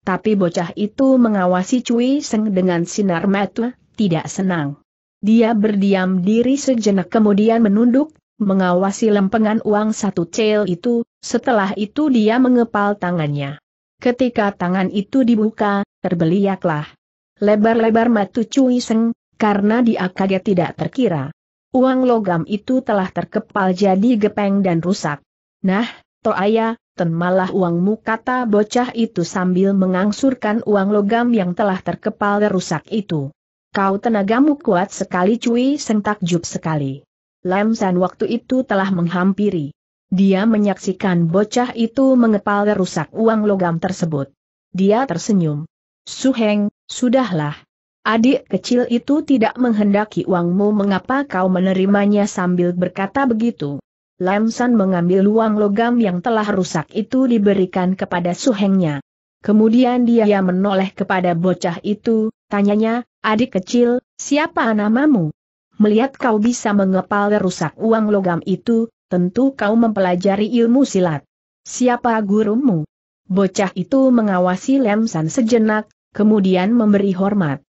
Tapi bocah itu mengawasi Cui Seng dengan sinar mata, tidak senang. Dia berdiam diri sejenak kemudian menunduk, mengawasi lempengan uang satu cel itu, setelah itu dia mengepal tangannya. Ketika tangan itu dibuka, terbeliaklah. Lebar-lebar matu Cui Seng, karena dia kaget tidak terkira. Uang logam itu telah terkepal jadi gepeng dan rusak. Nah, to ayah, ten malah uangmu kata bocah itu sambil mengangsurkan uang logam yang telah terkepal dan rusak itu. Kau tenagamu kuat sekali cuy seng takjub sekali. Lam San waktu itu telah menghampiri. Dia menyaksikan bocah itu mengepal rusak uang logam tersebut. Dia tersenyum. Suheng, sudahlah, Adik kecil itu tidak menghendaki uangmu mengapa kau menerimanya sambil berkata begitu. Lamsan mengambil uang logam yang telah rusak itu diberikan kepada suhengnya. Kemudian dia menoleh kepada bocah itu, tanyanya, adik kecil, siapa namamu? Melihat kau bisa mengepal rusak uang logam itu, tentu kau mempelajari ilmu silat. Siapa gurumu? Bocah itu mengawasi San sejenak, kemudian memberi hormat.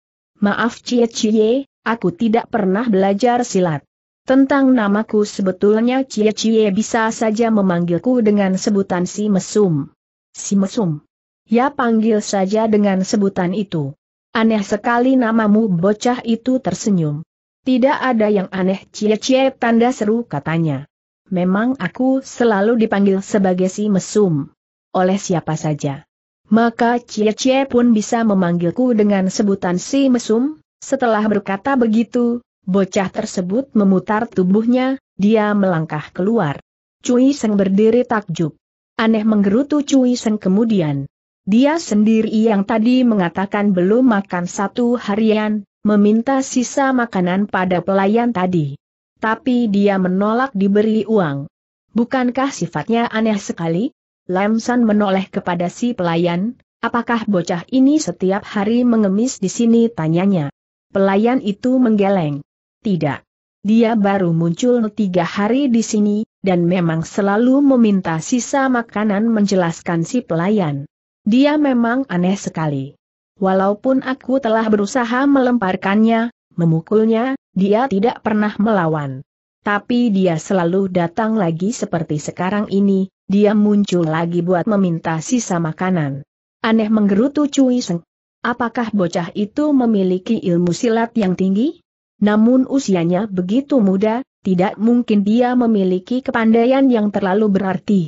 Maaf Cie Cie, aku tidak pernah belajar silat. Tentang namaku sebetulnya Cie Cie bisa saja memanggilku dengan sebutan si mesum. Si mesum. Ya panggil saja dengan sebutan itu. Aneh sekali namamu bocah itu tersenyum. Tidak ada yang aneh Cie Cie tanda seru katanya. Memang aku selalu dipanggil sebagai si mesum. Oleh siapa saja maka Cie Cie pun bisa memanggilku dengan sebutan si mesum. Setelah berkata begitu, bocah tersebut memutar tubuhnya, dia melangkah keluar. Cui Seng berdiri takjub. Aneh menggerutu Cui Seng kemudian. Dia sendiri yang tadi mengatakan belum makan satu harian, meminta sisa makanan pada pelayan tadi. Tapi dia menolak diberi uang. Bukankah sifatnya aneh sekali? Lamsan menoleh kepada si pelayan, apakah bocah ini setiap hari mengemis di sini tanyanya. Pelayan itu menggeleng. Tidak. Dia baru muncul tiga hari di sini, dan memang selalu meminta sisa makanan menjelaskan si pelayan. Dia memang aneh sekali. Walaupun aku telah berusaha melemparkannya, memukulnya, dia tidak pernah melawan. Tapi dia selalu datang lagi seperti sekarang ini, dia muncul lagi buat meminta sisa makanan. Aneh menggerutu Cui Seng. Apakah bocah itu memiliki ilmu silat yang tinggi? Namun usianya begitu muda, tidak mungkin dia memiliki kepandaian yang terlalu berarti.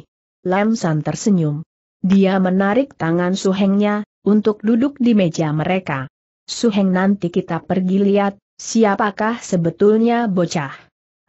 Lam San tersenyum. Dia menarik tangan Su Hengnya untuk duduk di meja mereka. Su Heng, nanti kita pergi lihat, siapakah sebetulnya bocah.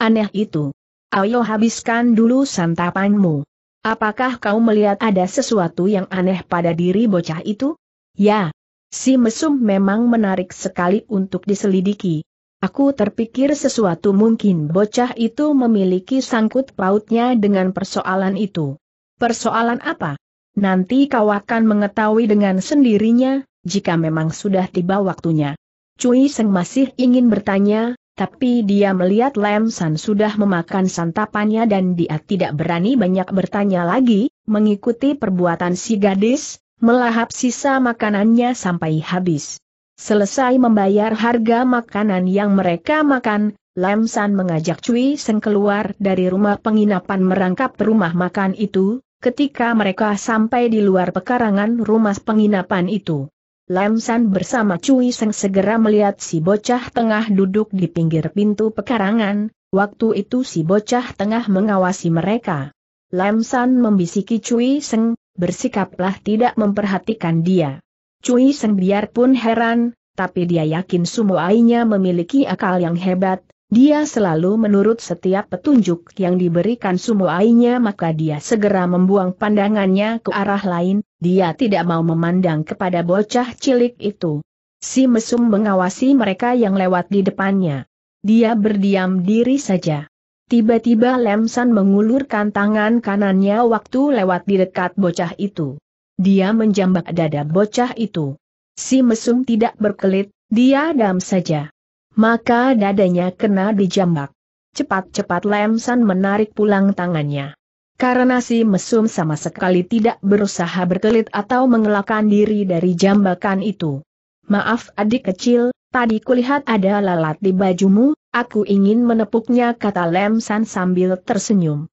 Aneh itu. Ayo habiskan dulu santapanmu. Apakah kau melihat ada sesuatu yang aneh pada diri bocah itu? Ya. Si mesum memang menarik sekali untuk diselidiki. Aku terpikir sesuatu mungkin bocah itu memiliki sangkut pautnya dengan persoalan itu. Persoalan apa? Nanti kau akan mengetahui dengan sendirinya, jika memang sudah tiba waktunya. Cui Seng masih ingin bertanya, tapi dia melihat Lem San sudah memakan santapannya dan dia tidak berani banyak bertanya lagi, mengikuti perbuatan si gadis, melahap sisa makanannya sampai habis. Selesai membayar harga makanan yang mereka makan, Lem San mengajak Cui Seng keluar dari rumah penginapan merangkap rumah makan itu, ketika mereka sampai di luar pekarangan rumah penginapan itu. Lamsan bersama Cui Seng segera melihat si bocah tengah duduk di pinggir pintu pekarangan, waktu itu si bocah tengah mengawasi mereka. Lamsan membisiki Cui Seng, bersikaplah tidak memperhatikan dia. Cui Seng biarpun heran, tapi dia yakin ainya memiliki akal yang hebat, dia selalu menurut setiap petunjuk yang diberikan sumoainya maka dia segera membuang pandangannya ke arah lain, dia tidak mau memandang kepada bocah cilik itu. Si mesum mengawasi mereka yang lewat di depannya. Dia berdiam diri saja. Tiba-tiba Lemsan mengulurkan tangan kanannya waktu lewat di dekat bocah itu. Dia menjambak dada bocah itu. Si mesum tidak berkelit, dia dam saja maka dadanya kena dijambak. Cepat-cepat Lem menarik pulang tangannya. Karena si mesum sama sekali tidak berusaha berkelit atau mengelakkan diri dari jambakan itu. Maaf adik kecil, tadi kulihat ada lalat di bajumu, aku ingin menepuknya kata Lem sambil tersenyum.